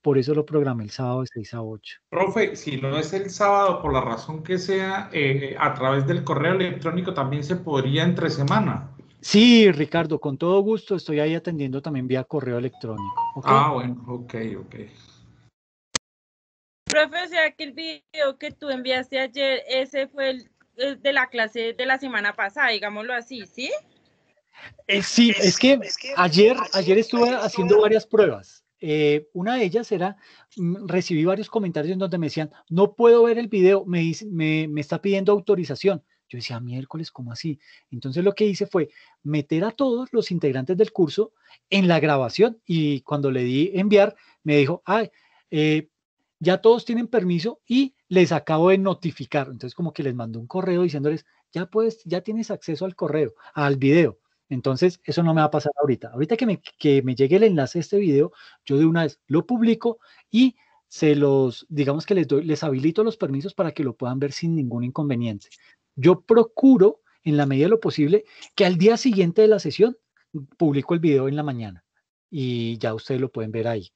por eso lo programé el sábado de 6 a 8. Profe, si no es el sábado, por la razón que sea, eh, a través del correo electrónico también se podría entre semana. Sí, Ricardo, con todo gusto estoy ahí atendiendo también vía correo electrónico. Ah, bueno, ok, ok. Profe, o sea que el video que tú enviaste ayer, ese fue el, de la clase de la semana pasada, digámoslo así, ¿sí? Eh, sí, es que, ayer, ayer estuve haciendo varias pruebas eh, una de ellas era, mm, recibí varios comentarios en donde me decían, no puedo ver el video, me, me, está pidiendo autorización. Yo decía, ah, miércoles, ¿cómo así? Entonces lo que hice fue meter a todos los integrantes del curso en la grabación y cuando le di enviar, me dijo, ay, eh, ya todos tienen permiso y les acabo de notificar. Entonces como que les mandó un correo diciéndoles, ya puedes, ya tienes acceso al correo, al video. Entonces, eso no me va a pasar ahorita. Ahorita que me, llegue el enlace de este video, yo de una vez lo publico y se los, digamos que les, doy, les habilito los permisos para que lo puedan ver sin ningún inconveniente. Yo procuro, en la medida de lo posible, que al día siguiente de la sesión publico el video en la mañana y ya ustedes lo pueden ver ahí.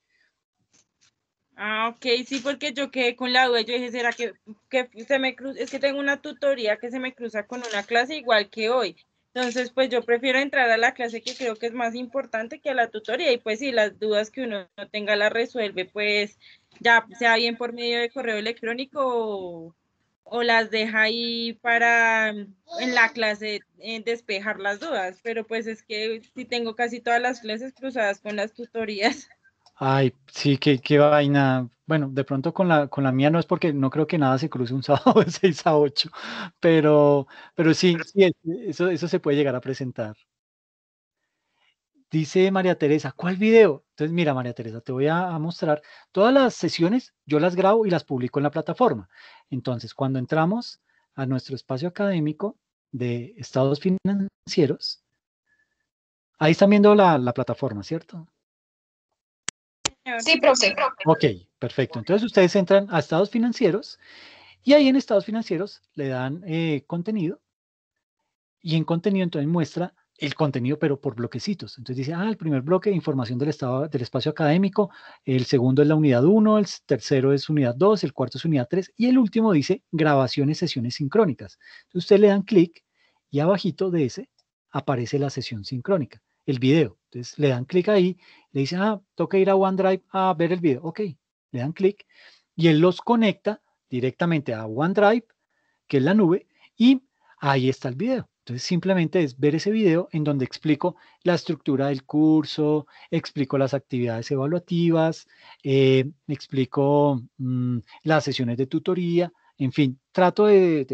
Ah, ok, sí, porque yo quedé con la duda, yo dije, ¿será que, que se me cruza? Es que tengo una tutoría que se me cruza con una clase igual que hoy. Entonces, pues yo prefiero entrar a la clase que creo que es más importante que a la tutoría y pues si las dudas que uno no tenga las resuelve, pues ya sea bien por medio de correo electrónico o, las deja ahí para en la clase despejar las dudas, pero pues es que si tengo casi todas las clases cruzadas con las tutorías. Ay, sí, qué, qué vaina. Bueno, de pronto con la, con la mía no es porque no creo que nada se cruce un sábado de 6 a 8, pero, pero sí, eso, eso se puede llegar a presentar. Dice María Teresa, ¿cuál video? Entonces, mira, María Teresa, te voy a, mostrar. Todas las sesiones yo las grabo y las publico en la plataforma. Entonces, cuando entramos a nuestro espacio académico de estados financieros, ahí están viendo la plataforma, ¿cierto? Sí, profe. Ok, perfecto. Entonces ustedes entran a estados financieros y ahí en estados financieros le dan eh, contenido y en contenido entonces muestra el contenido, pero por bloquecitos. Entonces dice, ah, el primer bloque, información del estado del espacio académico, el segundo es la unidad 1, el tercero es unidad 2, el cuarto es unidad 3 y el último dice grabaciones, sesiones sincrónicas. Entonces ustedes le dan clic y abajito de ese aparece la sesión sincrónica el video. Entonces le dan clic ahí, le dicen, ah, toca ir a OneDrive a ver el video. Ok, le dan clic y él los conecta directamente a OneDrive, que es la nube, y ahí está el video. Entonces simplemente es ver ese video en donde explico la estructura del curso, explico las actividades evaluativas, eh, explico mm, las sesiones de tutoría, en fin, trato de,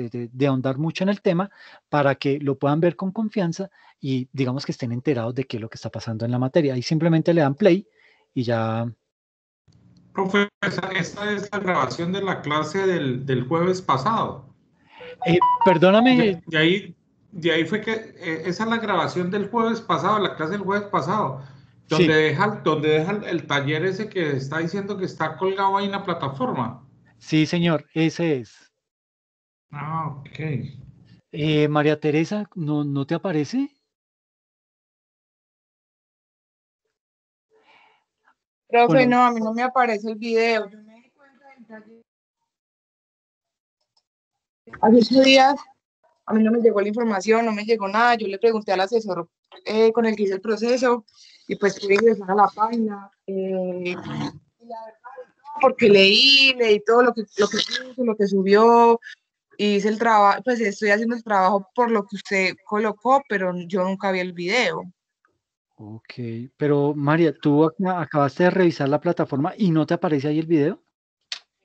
ahondar mucho en el tema para que lo puedan ver con confianza y digamos que estén enterados de qué es lo que está pasando en la materia. Ahí simplemente le dan play y ya. Profesor, esta es la grabación de la clase del, jueves pasado. Eh, perdóname. De, ahí, de ahí fue que eh, esa es la grabación del jueves pasado, la clase del jueves pasado, donde deja, donde deja el taller ese que está diciendo que está colgado ahí en la plataforma. Sí, señor, ese es. Ah, ok. Eh, María Teresa, ¿no, ¿no te aparece? Profe, no, a mí no me aparece el video. Yo me di cuenta del taller. Hace unos días a mí no me llegó la información, no me llegó nada. Yo le pregunté al asesor eh, con el que hice el proceso y pues que ingresar a la página. Eh, porque leí, leí todo lo que, lo que lo que subió, hice el trabajo, pues estoy haciendo el trabajo por lo que usted colocó, pero yo nunca vi el video. Ok, pero María, ¿tú acabaste de revisar la plataforma y no te aparece ahí el video?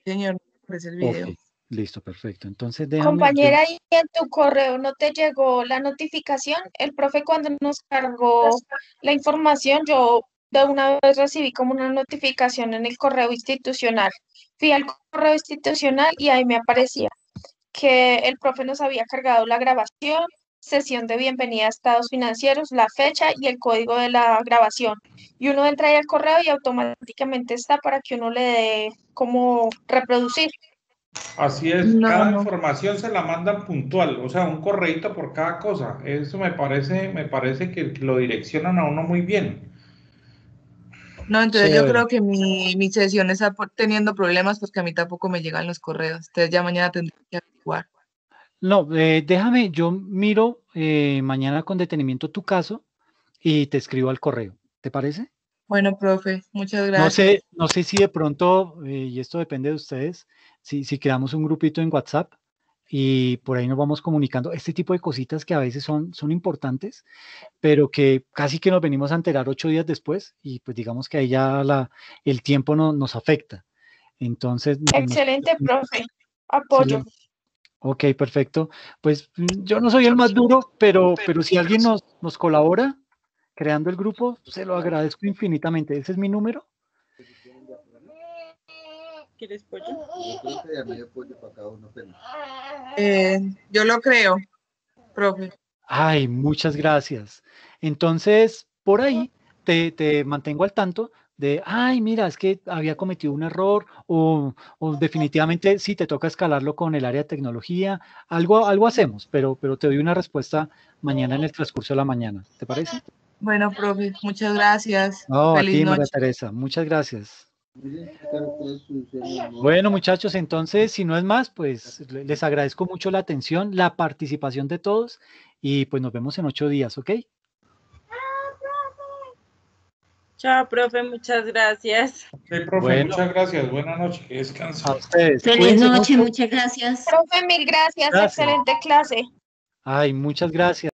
Señor, no aparece el video. Listo, perfecto. Entonces, déjame. Compañera, ¿y en tu correo no te llegó la notificación? El profe, cuando nos cargó la información, yo de una vez recibí como una notificación en el correo institucional. Fui al correo institucional y ahí me aparecía que el profe nos había cargado la grabación, sesión de bienvenida a estados financieros, la fecha y el código de la grabación. Y uno entra ahí al correo y automáticamente está para que uno le dé como reproducir. Así es, cada información se la mandan puntual, o sea, un correito por cada cosa. Eso me parece, me parece que lo direccionan a uno muy bien. No, entonces yo creo que mi, sesión está teniendo problemas porque a mí tampoco me llegan los correos. Entonces ya mañana tendré que averiguar. No, eh, déjame, yo miro eh, mañana con detenimiento tu caso y te escribo al correo. ¿Te parece? Bueno, profe, muchas gracias. No sé, si de pronto, eh, y esto depende de ustedes, si, si creamos un grupito en WhatsApp y por ahí nos vamos comunicando. Este tipo de cositas que a veces son, son importantes, pero que casi que nos venimos a enterar ocho días después y pues digamos que ahí ya el tiempo no, nos afecta. Entonces... Excelente, profe. Apoyo. Ok, perfecto. Pues mm, yo no soy el más duro, pero, pero si alguien nos colabora creando el grupo, se lo agradezco infinitamente. Ese es mi número yo eh, yo lo creo, profe. Ay, muchas gracias. Entonces, por ahí te, mantengo al tanto de, ay, mira, es que había cometido un error o, definitivamente sí te toca escalarlo con el área de tecnología. Algo, algo hacemos, pero, pero te doy una respuesta mañana en el transcurso de la mañana. ¿Te parece? Bueno, profe, muchas gracias. No, a ti, María Teresa, muchas gracias. Bueno, muchachos, entonces, si no es más, pues les agradezco mucho la atención, la participación de todos y pues nos vemos en ocho días, ¿ok? Chao, profe, muchas gracias. profe, muchas gracias. Buenas noches, descansen. Feliz noche, muchas gracias. Profe, mil gracias. Excelente clase. Ay, muchas gracias.